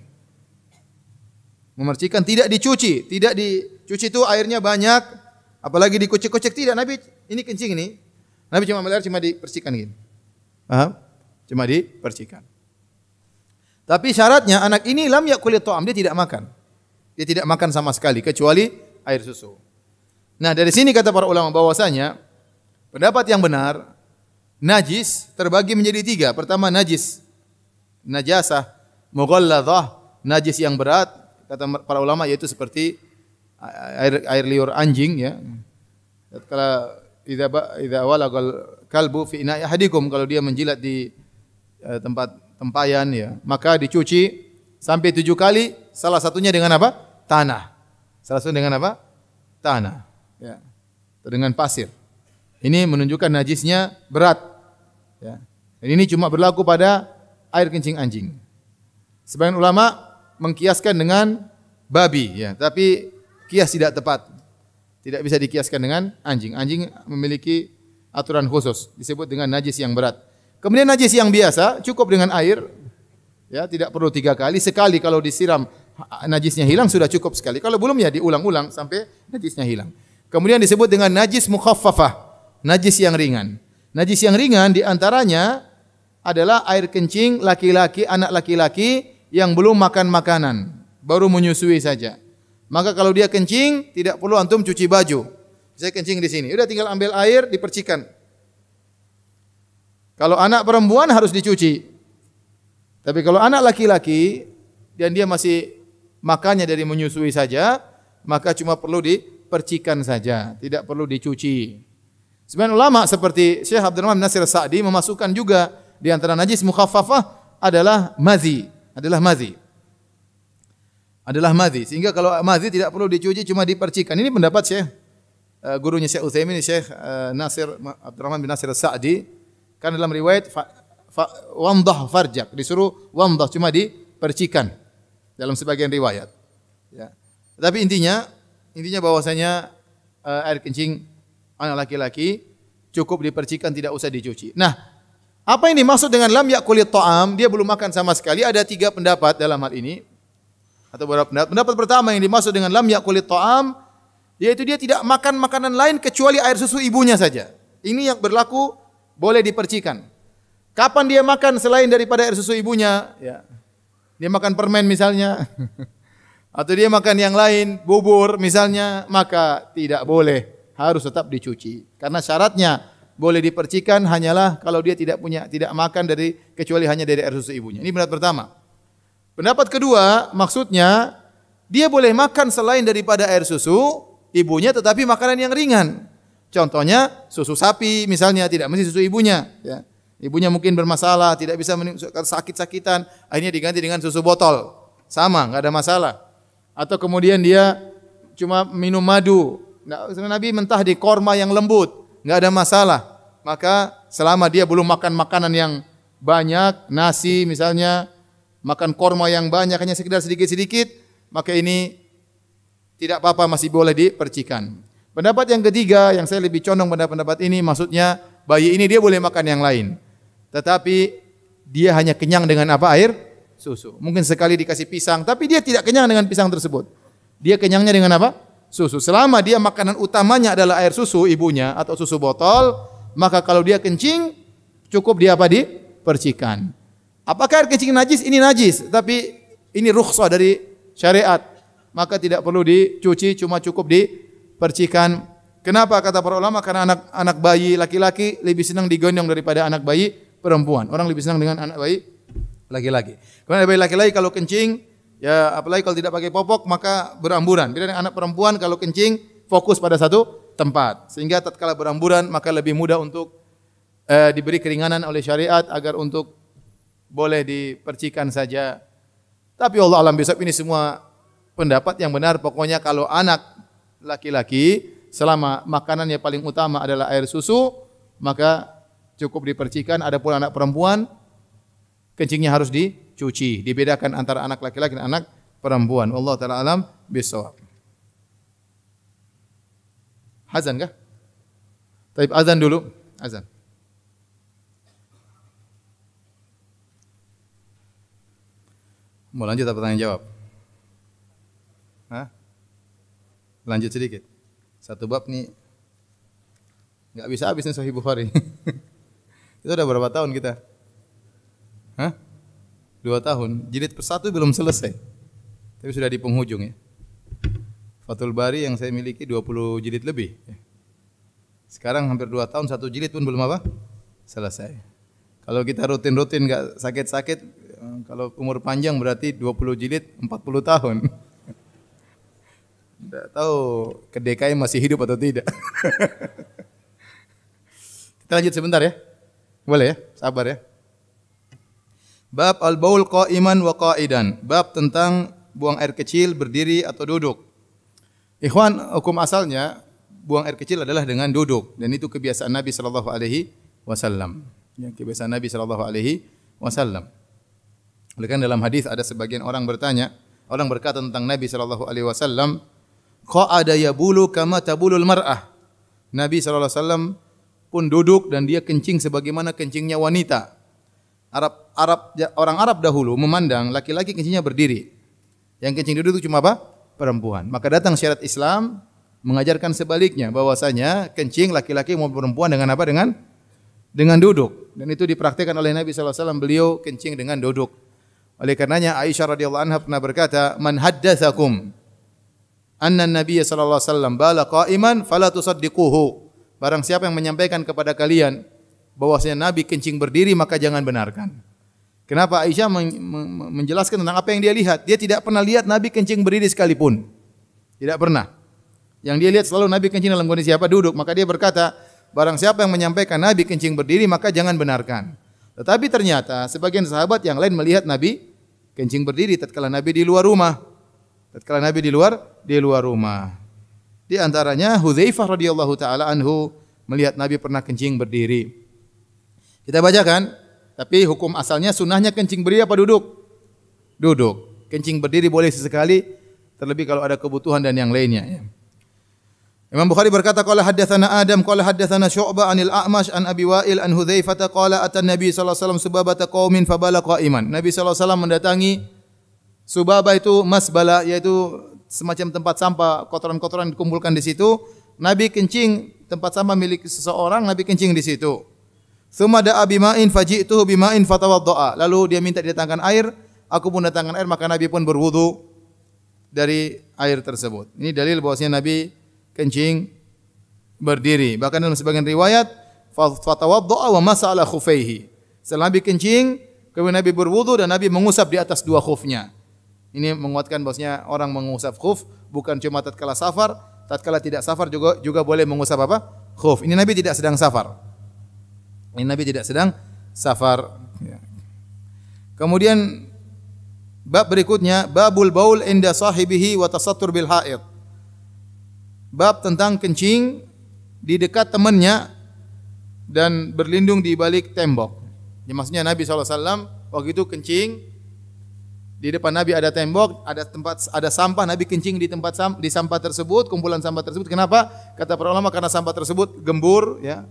Speaker 1: Memercikan tidak dicuci, tidak dicuci itu airnya banyak, apalagi dikucek-kucek tidak. Nabi ini kencing ini. Nabi cuma melihat cuma dipercikan gini. Paham? Cuma dipercikan. Tapi syaratnya anak ini lam yakuli toam dia tidak makan. Dia tidak makan sama sekali kecuali air susu. Nah, dari sini kata para ulama bahwasanya pendapat yang benar najis terbagi menjadi tiga. Pertama najis najasah mughalladhah, najis yang berat kata para ulama yaitu seperti air air liur anjing ya. Kalau idza idza kalbu fi hadikum hadikum kalau dia menjilat di eh, tempat tempayan ya, maka dicuci sampai tujuh kali salah satunya dengan apa? tanah. Salah dengan apa? Tanah. Ya. Atau dengan pasir. Ini menunjukkan najisnya berat. Ya. Dan ini cuma berlaku pada air kencing anjing. Sebagian ulama mengkiaskan dengan babi, ya, tapi kias tidak tepat. Tidak bisa dikiaskan dengan anjing. Anjing memiliki aturan khusus, disebut dengan najis yang berat. Kemudian najis yang biasa cukup dengan air, ya, tidak perlu tiga kali. Sekali kalau disiram najisnya hilang sudah cukup sekali. Kalau belum ya diulang-ulang sampai najisnya hilang. Kemudian disebut dengan najis mukhaffafah, najis yang ringan. Najis yang ringan diantaranya adalah air kencing laki-laki, anak laki-laki yang belum makan makanan, baru menyusui saja. Maka kalau dia kencing, tidak perlu antum cuci baju. Saya kencing di sini. Udah tinggal ambil air, dipercikan. Kalau anak perempuan harus dicuci. Tapi kalau anak laki-laki dan dia masih Makanya dari menyusui saja, maka cuma perlu dipercikan saja, tidak perlu dicuci. Sebenarnya ulama seperti Syekh Abdul Rahman Nasir Sa'di memasukkan juga di antara najis mukhaffafah adalah mazi, adalah mazi. Adalah mazi. Sehingga kalau mazi tidak perlu dicuci cuma dipercikan. Ini pendapat Syekh eh, gurunya Syekh Utsaimin Syekh uh, Nasir Abdurrahman bin Nasir Sa'di kan dalam riwayat fa, farjak disuruh wandah cuma dipercikan dalam sebagian riwayat. Ya. Tapi intinya intinya bahwasanya uh, air kencing anak laki-laki cukup dipercikan tidak usah dicuci. Nah, apa ini maksud dengan lam yakulit ta'am? Dia belum makan sama sekali. Ada tiga pendapat dalam hal ini. Atau beberapa pendapat. Pendapat pertama yang dimaksud dengan lam yakulit ta'am, yaitu dia tidak makan makanan lain kecuali air susu ibunya saja. Ini yang berlaku boleh dipercikan. Kapan dia makan selain daripada air susu ibunya? Ya. Dia makan permen misalnya. [laughs] Atau dia makan yang lain, bubur misalnya, maka tidak boleh. Harus tetap dicuci. Karena syaratnya boleh dipercikan hanyalah kalau dia tidak punya tidak makan dari kecuali hanya dari air susu ibunya. Ini pendapat pertama. Pendapat kedua, maksudnya dia boleh makan selain daripada air susu ibunya tetapi makanan yang ringan. Contohnya susu sapi misalnya tidak mesti susu ibunya ya. Ibunya mungkin bermasalah, tidak bisa sakit-sakitan, akhirnya diganti dengan susu botol. Sama, nggak ada masalah. Atau kemudian dia cuma minum madu. Nah, Nabi mentah di korma yang lembut, nggak ada masalah. Maka selama dia belum makan makanan yang banyak, nasi misalnya, makan korma yang banyak hanya sekedar sedikit-sedikit, maka ini tidak apa-apa masih boleh dipercikan. Pendapat yang ketiga yang saya lebih condong pada pendapat ini maksudnya bayi ini dia boleh makan yang lain. Tetapi dia hanya kenyang dengan apa? Air susu. Mungkin sekali dikasih pisang, tapi dia tidak kenyang dengan pisang tersebut. Dia kenyangnya dengan apa? Susu. Selama dia makanan utamanya adalah air susu ibunya atau susu botol, maka kalau dia kencing cukup dia apa di percikan. Apakah air kencing najis? Ini najis, tapi ini rukhsah dari syariat. Maka tidak perlu dicuci, cuma cukup dipercikan. Kenapa kata para ulama? Karena anak anak bayi laki-laki lebih senang digondong daripada anak bayi perempuan. Orang lebih senang dengan anak bayi laki-laki. Karena bayi laki-laki kalau kencing, ya apalagi kalau tidak pakai popok maka beramburan. Bila anak perempuan kalau kencing fokus pada satu tempat. Sehingga tatkala beramburan maka lebih mudah untuk eh, diberi keringanan oleh syariat agar untuk boleh dipercikan saja. Tapi Allah alam besok ini semua pendapat yang benar. Pokoknya kalau anak laki-laki selama makanannya paling utama adalah air susu, maka cukup dipercikan. ada pula anak perempuan kencingnya harus dicuci. Dibedakan antara anak laki-laki dan anak perempuan. Allah taala alam bisawab. Azan kah? Tapi azan dulu, azan. Mau lanjut apa tanya jawab? Hah? Lanjut sedikit. Satu bab nih nggak bisa habis nih Sahih Bukhari. [laughs] Itu udah berapa tahun kita? Hah? Dua tahun. Jilid satu belum selesai. Tapi sudah di penghujung ya. Fathul Bari yang saya miliki 20 jilid lebih. Sekarang hampir dua tahun satu jilid pun belum apa? Selesai. Kalau kita rutin-rutin nggak sakit-sakit, kalau umur panjang berarti 20 jilid 40 tahun. Tidak [laughs] tahu kedekai masih hidup atau tidak. [laughs] Kita lanjut sebentar ya. Boleh ya? Sabar ya. Bab al-baul qa'iman wa qa'idan. Bab tentang buang air kecil berdiri atau duduk. Ikhwan, hukum asalnya buang air kecil adalah dengan duduk dan itu kebiasaan Nabi sallallahu alaihi wasallam. Yang kebiasaan Nabi sallallahu alaihi wasallam. Oleh karena dalam hadis ada sebagian orang bertanya, orang berkata tentang Nabi sallallahu alaihi wasallam, "Qa'ada yabulu kama tabulul mar'ah." Nabi sallallahu alaihi wasallam pun duduk dan dia kencing sebagaimana kencingnya wanita. Arab Arab orang Arab dahulu memandang laki-laki kencingnya berdiri. Yang kencing duduk itu cuma apa? perempuan. Maka datang syariat Islam mengajarkan sebaliknya bahwasanya kencing laki-laki maupun perempuan dengan apa? Dengan dengan duduk. Dan itu dipraktikkan oleh Nabi sallallahu alaihi wasallam beliau kencing dengan duduk. Oleh karenanya Aisyah radhiyallahu anha pernah berkata, "Man haddatsakum anna Nabi nabiy sallallahu alaihi wasallam bala qa'iman fala tusaddiquhu." Barang siapa yang menyampaikan kepada kalian bahwasanya Nabi kencing berdiri maka jangan benarkan. Kenapa Aisyah menjelaskan tentang apa yang dia lihat? Dia tidak pernah lihat Nabi kencing berdiri sekalipun. Tidak pernah. Yang dia lihat selalu Nabi kencing dalam kondisi apa? Duduk. Maka dia berkata, barang siapa yang menyampaikan Nabi kencing berdiri maka jangan benarkan. Tetapi ternyata sebagian sahabat yang lain melihat Nabi kencing berdiri tatkala Nabi di luar rumah. Tatkala Nabi di luar di luar rumah. Di antaranya Hudzaifah radhiyallahu taala anhu melihat Nabi pernah kencing berdiri. Kita bacakan, tapi hukum asalnya sunnahnya kencing berdiri apa duduk? Duduk. Kencing berdiri boleh sesekali, terlebih kalau ada kebutuhan dan yang lainnya. Ya. Imam Bukhari berkata qala haddatsana Adam qala haddatsana Syu'bah anil A'mash an Abi Wa'il an Hudzaifah qala atan Nabi sallallahu alaihi wasallam subabata qaumin fabala qa'iman. Nabi sallallahu alaihi wasallam mendatangi Subabah itu masbala yaitu semacam tempat sampah, kotoran-kotoran dikumpulkan di situ. Nabi kencing tempat sampah milik seseorang, Nabi kencing di situ. Thumma da'a Abimain faji'tuhu bima'in doa Lalu dia minta didatangkan air, aku pun datangkan air, maka Nabi pun berwudu dari air tersebut. Ini dalil bahwasanya Nabi kencing berdiri. Bahkan dalam sebagian riwayat doa wa masalah khufaihi. Setelah Nabi kencing, kemudian Nabi berwudu dan Nabi mengusap di atas dua khufnya. Ini menguatkan bahwasanya orang mengusap khuf bukan cuma tatkala safar, tatkala tidak safar juga juga boleh mengusap apa? Khuf. Ini Nabi tidak sedang safar. Ini Nabi tidak sedang safar. Ya. Kemudian bab berikutnya babul baul inda sahibihi wa tasattur bil haid. Bab tentang kencing di dekat temannya dan berlindung di balik tembok. Ya, maksudnya Nabi SAW waktu itu kencing di depan Nabi ada tembok, ada tempat ada sampah, Nabi kencing di tempat di sampah tersebut, kumpulan sampah tersebut. Kenapa? Kata para ulama karena sampah tersebut gembur ya.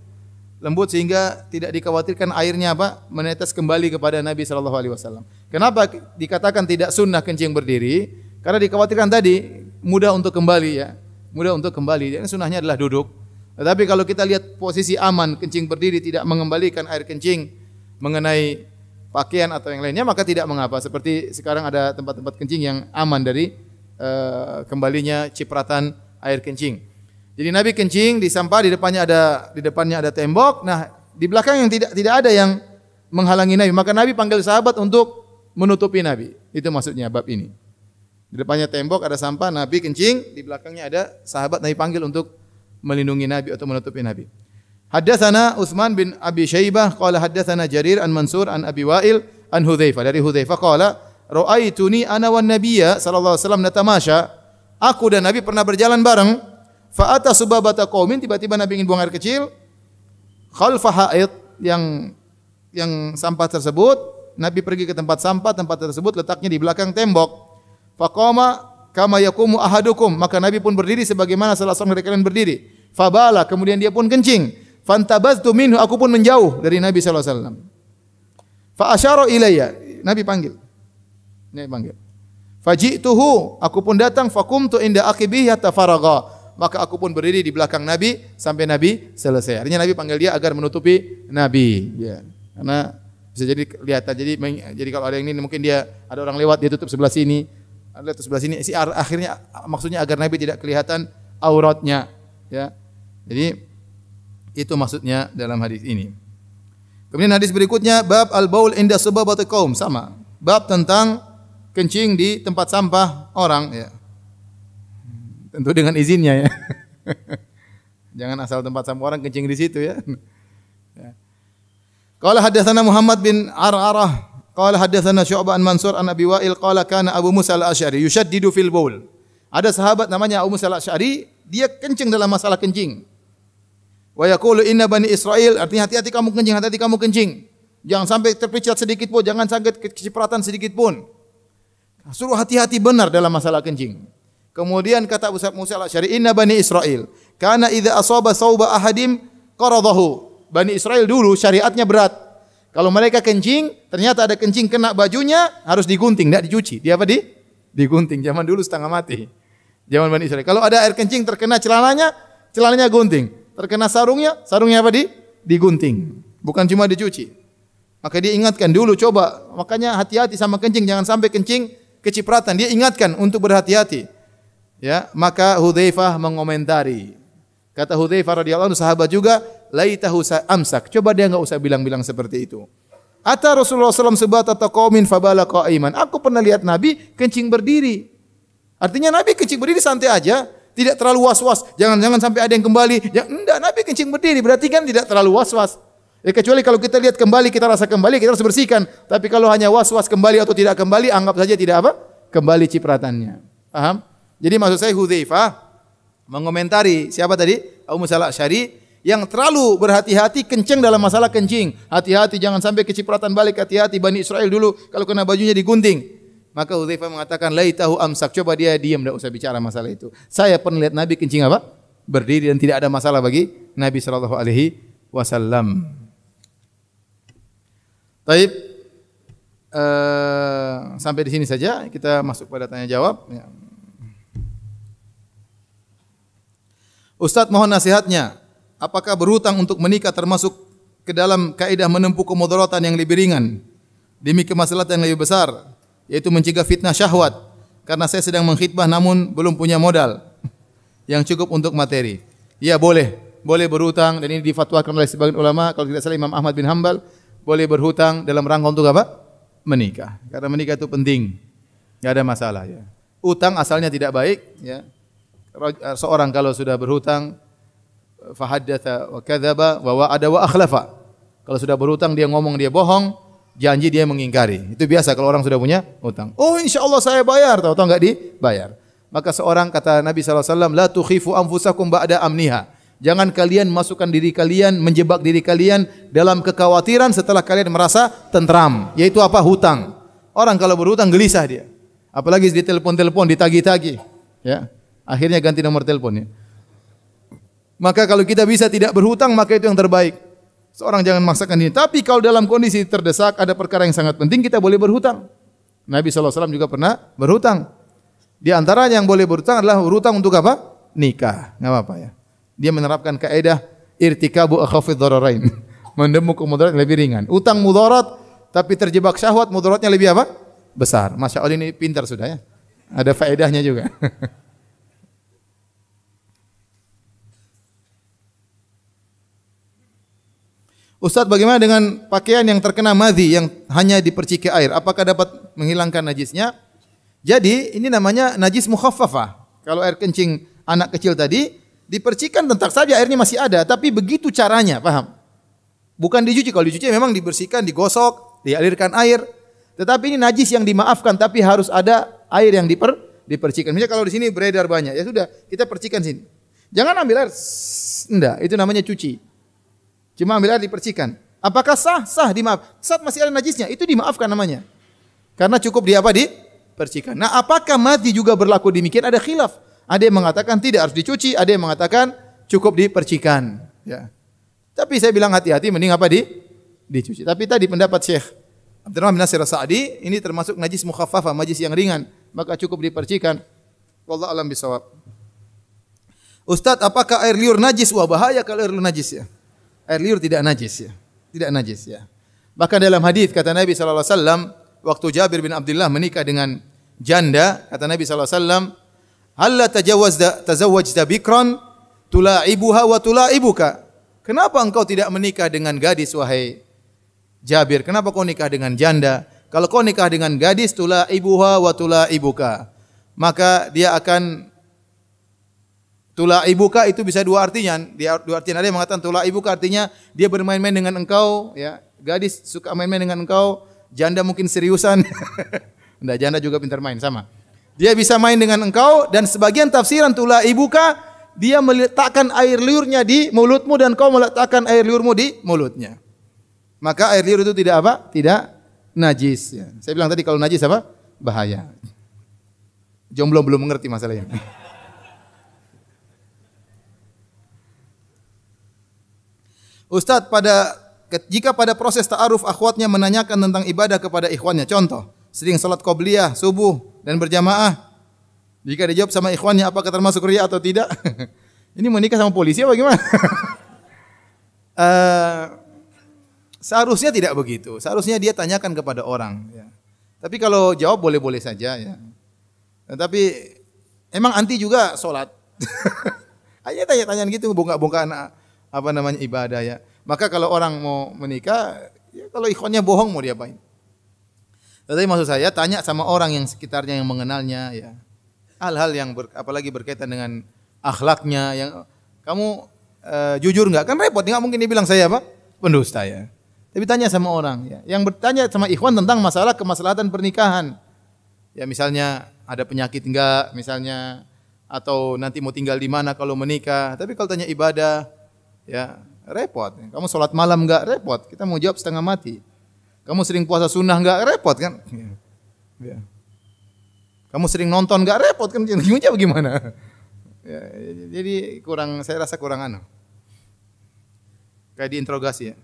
Speaker 1: Lembut sehingga tidak dikhawatirkan airnya apa? menetes kembali kepada Nabi sallallahu alaihi wasallam. Kenapa dikatakan tidak sunnah kencing berdiri? Karena dikhawatirkan tadi mudah untuk kembali ya. Mudah untuk kembali. Jadi sunnahnya adalah duduk. Tetapi kalau kita lihat posisi aman kencing berdiri tidak mengembalikan air kencing mengenai pakaian atau yang lainnya maka tidak mengapa. Seperti sekarang ada tempat-tempat kencing yang aman dari uh, kembalinya cipratan air kencing. Jadi Nabi kencing di sampah di depannya ada di depannya ada tembok. Nah, di belakang yang tidak tidak ada yang menghalangi Nabi. Maka Nabi panggil sahabat untuk menutupi Nabi. Itu maksudnya bab ini. Di depannya tembok ada sampah, Nabi kencing, di belakangnya ada sahabat Nabi panggil untuk melindungi Nabi atau menutupi Nabi. Haddatsana Utsman bin Abi Syaibah qala haddatsana Jarir an Mansur an Abi Wa'il an Hudzaifah dari Hudzaifah qala ra'aituni ana wan nabiyya sallallahu alaihi wasallam natamasha aku dan Nabi pernah berjalan bareng fa subabata qaumin tiba-tiba Nabi ingin buang air kecil khalfa ha'id yang yang sampah tersebut Nabi pergi ke tempat sampah tempat tersebut letaknya di belakang tembok faqama kama yakumu ahadukum maka Nabi pun berdiri sebagaimana salah seorang dari kalian berdiri fabala kemudian dia pun kencing Fantabaz tu minhu, aku pun menjauh dari Nabi saw. alaihi wasallam. Fa asharo ilayya, Nabi panggil. Nabi panggil. Faji'tuhu, aku pun datang Fakum tu inda akibih hatta faraga. Maka aku pun berdiri di belakang Nabi sampai Nabi selesai. Artinya Nabi panggil dia agar menutupi Nabi. Ya. Karena bisa jadi kelihatan. Jadi jadi kalau ada yang ini mungkin dia ada orang lewat dia tutup sebelah sini. Ada tutup sebelah sini. Si akhirnya maksudnya agar Nabi tidak kelihatan auratnya. Ya. Jadi itu maksudnya dalam hadis ini. Kemudian hadis berikutnya bab al-baul inda subabati kaum sama. Bab tentang kencing di tempat sampah orang ya. Tentu dengan izinnya ya. [laughs] Jangan asal tempat sampah orang kencing di situ ya. ya. Qala sana Muhammad bin Ar'arah qala haddatsana Syu'bah an Mansur an Abi Wa'il qala kana Abu Musa al-Asy'ari yushaddidu fil baul. Ada sahabat namanya Abu Musa al Ashari dia kencing dalam masalah kencing. Wa yaqulu inna bani Israel artinya hati-hati kamu kencing, hati-hati kamu kencing. Jangan sampai terpicat sedikit pun, jangan sakit kecipratan sedikit pun. Suruh hati-hati benar dalam masalah kencing. Kemudian kata Ustaz Musa al syari "Inna bani Israel karena idza asaba sauba ahadim qaradahu." Bani Israel dulu syariatnya berat. Kalau mereka kencing, ternyata ada kencing kena bajunya, harus digunting, tidak dicuci. Dia apa di? Digunting. Zaman dulu setengah mati. Zaman Bani Israel. Kalau ada air kencing terkena celananya, celananya gunting. Terkena sarungnya, sarungnya apa di? Digunting. Bukan cuma dicuci. Maka dia ingatkan dulu coba. Makanya hati-hati sama kencing, jangan sampai kencing kecipratan. Dia ingatkan untuk berhati-hati. Ya, maka Hudzaifah mengomentari. Kata Hudzaifah radhiyallahu anhu sahabat juga, laitahu amsak. Coba dia enggak usah bilang-bilang seperti itu. Ata Rasulullah SAW sebat atau kaumin fabala iman. Aku pernah lihat Nabi kencing berdiri. Artinya Nabi kencing berdiri santai aja tidak terlalu was-was. Jangan-jangan sampai ada yang kembali. Ya, enggak, Nabi kencing berdiri berarti kan tidak terlalu was-was. Ya, kecuali kalau kita lihat kembali, kita rasa kembali, kita harus bersihkan. Tapi kalau hanya was-was kembali atau tidak kembali, anggap saja tidak apa? Kembali cipratannya. Paham? Jadi maksud saya Hudzaifah mengomentari siapa tadi? Abu Musa Syari yang terlalu berhati-hati kencing dalam masalah kencing. Hati-hati jangan sampai kecipratan balik, hati-hati Bani Israel dulu kalau kena bajunya digunting. Maka Hudzaifah mengatakan, "Laitahu amsak." Coba dia diam tidak usah bicara masalah itu. Saya pernah lihat Nabi kencing apa? Berdiri dan tidak ada masalah bagi Nabi sallallahu alaihi wasallam. Taib uh, sampai di sini saja kita masuk pada tanya jawab. Ya. Ustadz mohon nasihatnya. Apakah berutang untuk menikah termasuk ke dalam kaidah menempuh kemudaratan yang lebih ringan demi kemaslahatan yang lebih besar? yaitu mencegah fitnah syahwat karena saya sedang mengkhitbah namun belum punya modal [laughs] yang cukup untuk materi. Ya boleh, boleh berhutang dan ini difatwakan oleh sebagian ulama kalau tidak salah Imam Ahmad bin Hambal boleh berhutang dalam rangka untuk apa? Menikah. Karena menikah itu penting. Enggak ada masalah ya. Utang asalnya tidak baik ya. Eh, seorang kalau sudah berhutang eh, fahadatha wa kadzaba wa wa'ada wa akhlafa. Kalau sudah berhutang dia ngomong dia bohong, janji dia mengingkari. Itu biasa kalau orang sudah punya utang. Oh insyaallah saya bayar, tahu-tahu nggak dibayar. Maka seorang kata Nabi SAW, La tukhifu anfusakum ba'da amniha. Jangan kalian masukkan diri kalian, menjebak diri kalian dalam kekhawatiran setelah kalian merasa tentram. Yaitu apa? Hutang. Orang kalau berhutang gelisah dia. Apalagi ditelepon-telepon, ditagi-tagi. Ya. Akhirnya ganti nomor teleponnya. Maka kalau kita bisa tidak berhutang, maka itu yang terbaik. Seorang jangan memaksakan diri. Tapi kalau dalam kondisi terdesak, ada perkara yang sangat penting, kita boleh berhutang. Nabi SAW juga pernah berhutang. Di antara yang boleh berhutang adalah berhutang untuk apa? Nikah. Nggak apa-apa ya. Dia menerapkan kaedah irtikabu akhafid dhararain. [laughs] Mendemuk mudarat lebih ringan. Utang mudarat tapi terjebak syahwat mudaratnya lebih apa? Besar. Masya Allah ini pintar sudah ya. Ada faedahnya juga. [laughs] Ustadz bagaimana dengan pakaian yang terkena madhi yang hanya dipercikai air? Apakah dapat menghilangkan najisnya? Jadi ini namanya najis mukhaffafah. Kalau air kencing anak kecil tadi dipercikan tentak saja airnya masih ada, tapi begitu caranya, paham? Bukan dicuci, kalau dicuci memang dibersihkan, digosok, dialirkan air. Tetapi ini najis yang dimaafkan, tapi harus ada air yang diper dipercikan. Misalnya kalau di sini beredar banyak, ya sudah kita percikan sini. Jangan ambil air, enggak, itu namanya cuci. Cuma ambil air dipercikan. Apakah sah? Sah dimaaf. Saat masih ada najisnya, itu dimaafkan namanya. Karena cukup di apa? Dipercikan. Nah, apakah mati juga berlaku demikian? Ada khilaf. Ada yang mengatakan tidak harus dicuci, ada yang mengatakan cukup dipercikan. Ya. Tapi saya bilang hati-hati, mending apa di? Dicuci. Tapi tadi pendapat Syekh Abdurrahman bin Nasir Sa'di, ini termasuk najis mukhafafah, najis yang ringan. Maka cukup dipercikan. Wallah alam bisawab. Ustadz, apakah air liur najis? Wah bahaya kalau air liur najis ya air liur tidak najis ya. Tidak najis ya. Bahkan dalam hadis kata Nabi sallallahu alaihi wasallam waktu Jabir bin Abdullah menikah dengan janda, kata Nabi sallallahu alaihi wasallam, "Halla tajawazda tazawwajta bikran tulaibuha wa tulaibuka?" Kenapa engkau tidak menikah dengan gadis wahai Jabir? Kenapa kau nikah dengan janda? Kalau kau nikah dengan gadis tulaibuha wa tulaibuka, maka dia akan Tula ibuka itu bisa dua artinya. Dia dua artinya ada yang mengatakan tula ibuka artinya dia bermain-main dengan engkau, ya. Gadis suka main-main dengan engkau, janda mungkin seriusan. Enggak [laughs] janda juga pintar main sama. Dia bisa main dengan engkau dan sebagian tafsiran tula ibuka dia meletakkan air liurnya di mulutmu dan kau meletakkan air liurmu di mulutnya. Maka air liur itu tidak apa? Tidak najis. Ya. Saya bilang tadi kalau najis apa? Bahaya. Jomblo belum mengerti masalahnya. Ustadz pada jika pada proses ta'aruf akhwatnya menanyakan tentang ibadah kepada ikhwannya. Contoh, sering salat qobliyah, subuh dan berjamaah. Jika dijawab sama ikhwannya apakah termasuk ria atau tidak? [laughs] Ini menikah sama polisi apa gimana? uh, [laughs] seharusnya tidak begitu. Seharusnya dia tanyakan kepada orang. Ya. Tapi kalau jawab boleh-boleh saja ya. Tapi emang anti juga sholat. [laughs] Hanya tanya tanya gitu, bongkar-bongkar anak apa namanya ibadah ya. Maka kalau orang mau menikah, ya kalau ikhwannya bohong mau diapain? Tapi maksud saya tanya sama orang yang sekitarnya yang mengenalnya ya. Hal-hal yang ber, apalagi berkaitan dengan akhlaknya yang kamu e, jujur nggak kan repot nggak mungkin dia bilang saya apa pendusta ya. Tapi tanya sama orang ya. Yang bertanya sama ikhwan tentang masalah kemaslahatan pernikahan. Ya misalnya ada penyakit enggak misalnya atau nanti mau tinggal di mana kalau menikah. Tapi kalau tanya ibadah, Ya, repot. Kamu sholat malam nggak repot. Kita mau jawab setengah mati. Kamu sering puasa sunnah nggak repot kan? [laughs] Ya. Kamu sering nonton nggak repot kan? Jawab gimana? [laughs] Ya, jadi kurang, saya rasa kurang anu. Kayak diinterogasi ya.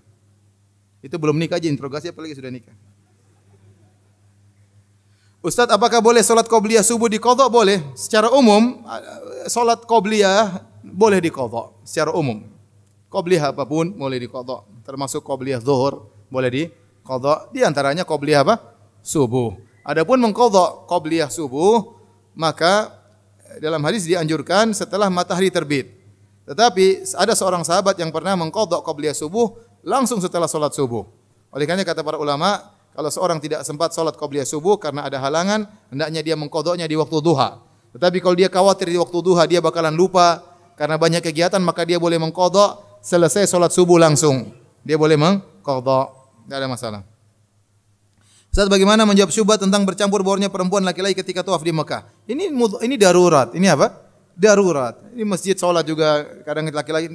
Speaker 1: Itu belum nikah aja interogasi apalagi sudah nikah. Ustadz, apakah boleh sholat qobliyah subuh di dikodok? Boleh. Secara umum, eh, sholat qobliyah boleh di dikodok secara umum. Qobliyah apapun boleh dikodok. Termasuk Qobliyah zuhur boleh dikodok. Di antaranya Qobliyah apa? Subuh. Adapun mengkodok Qobliyah subuh, maka eh, dalam hadis dianjurkan setelah matahari terbit. Tetapi ada seorang sahabat yang pernah mengkodok Qobliyah subuh langsung setelah sholat subuh. Oleh karena kata para ulama, kalau seorang tidak sempat sholat Qobliyah subuh karena ada halangan, hendaknya dia mengkodoknya di waktu duha. Tetapi kalau dia khawatir di waktu duha dia bakalan lupa, karena banyak kegiatan maka dia boleh mengkodok selesai sholat subuh langsung. Dia boleh mengkodok, tidak ada masalah. Saat bagaimana menjawab syubhat tentang bercampur baurnya perempuan laki-laki ketika tawaf di Mekah? Ini ini darurat. Ini apa? Darurat. Ini masjid sholat juga kadang laki-laki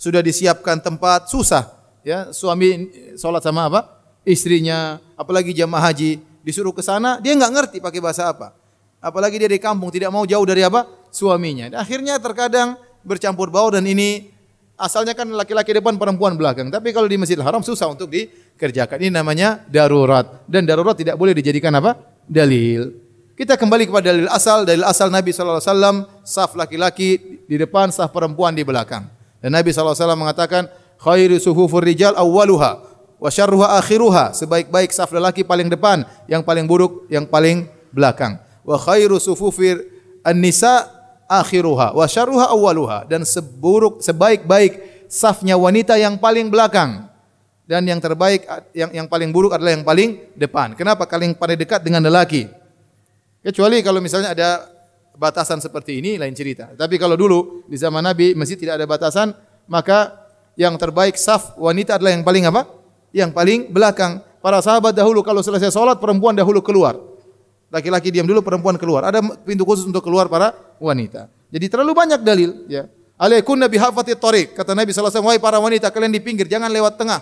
Speaker 1: sudah disiapkan tempat susah. Ya suami sholat sama apa? Istrinya. Apalagi jamaah haji disuruh ke sana dia nggak ngerti pakai bahasa apa. Apalagi dia di kampung tidak mau jauh dari apa suaminya. akhirnya terkadang bercampur baur dan ini Asalnya kan laki-laki depan, perempuan belakang. Tapi kalau di Masjidil Haram susah untuk dikerjakan. Ini namanya darurat. Dan darurat tidak boleh dijadikan apa? Dalil. Kita kembali kepada dalil asal. Dalil asal Nabi SAW, saf laki-laki di depan, saf perempuan di belakang. Dan Nabi SAW mengatakan, khairu suhufur rijal awwaluha wa akhiruha. Sebaik-baik saf lelaki paling depan, yang paling buruk, yang paling belakang. Wa khairu sufufir an-nisa akhiruha wa syarruha awwaluha dan seburuk sebaik-baik safnya wanita yang paling belakang dan yang terbaik yang yang paling buruk adalah yang paling depan. Kenapa? Paling paling dekat dengan lelaki. Kecuali kalau misalnya ada batasan seperti ini lain cerita. Tapi kalau dulu di zaman Nabi masih tidak ada batasan, maka yang terbaik saf wanita adalah yang paling apa? Yang paling belakang. Para sahabat dahulu kalau selesai sholat perempuan dahulu keluar. Laki-laki diam dulu, perempuan keluar. Ada pintu khusus untuk keluar para wanita. Jadi terlalu banyak dalil, ya. Alaikum nabi hafati torik. Kata Nabi SAW, wahai para wanita, kalian di pinggir, jangan lewat tengah.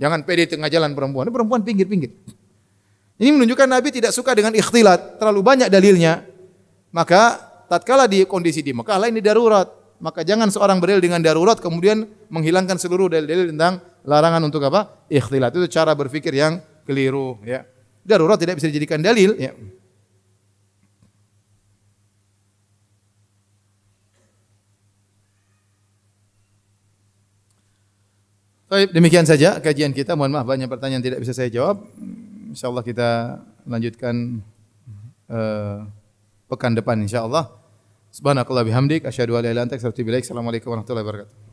Speaker 1: Jangan pede tengah jalan perempuan. perempuan pinggir-pinggir. Ini menunjukkan Nabi tidak suka dengan ikhtilat. Terlalu banyak dalilnya. Maka tatkala di kondisi di Mekah lain di darurat. Maka jangan seorang berdalil dengan darurat kemudian menghilangkan seluruh dalil-dalil tentang larangan untuk apa? Ikhtilat. Itu cara berpikir yang keliru. Ya darurat tidak bisa dijadikan dalil ya. Baik, demikian saja kajian kita. Mohon maaf banyak pertanyaan tidak bisa saya jawab. Insyaallah kita lanjutkan uh, pekan depan insyaallah. Subhanakallah bihamdik asyhadu an la ilaha illa anta astaghfiruka wa atubu ilaik. Assalamualaikum warahmatullahi wabarakatuh.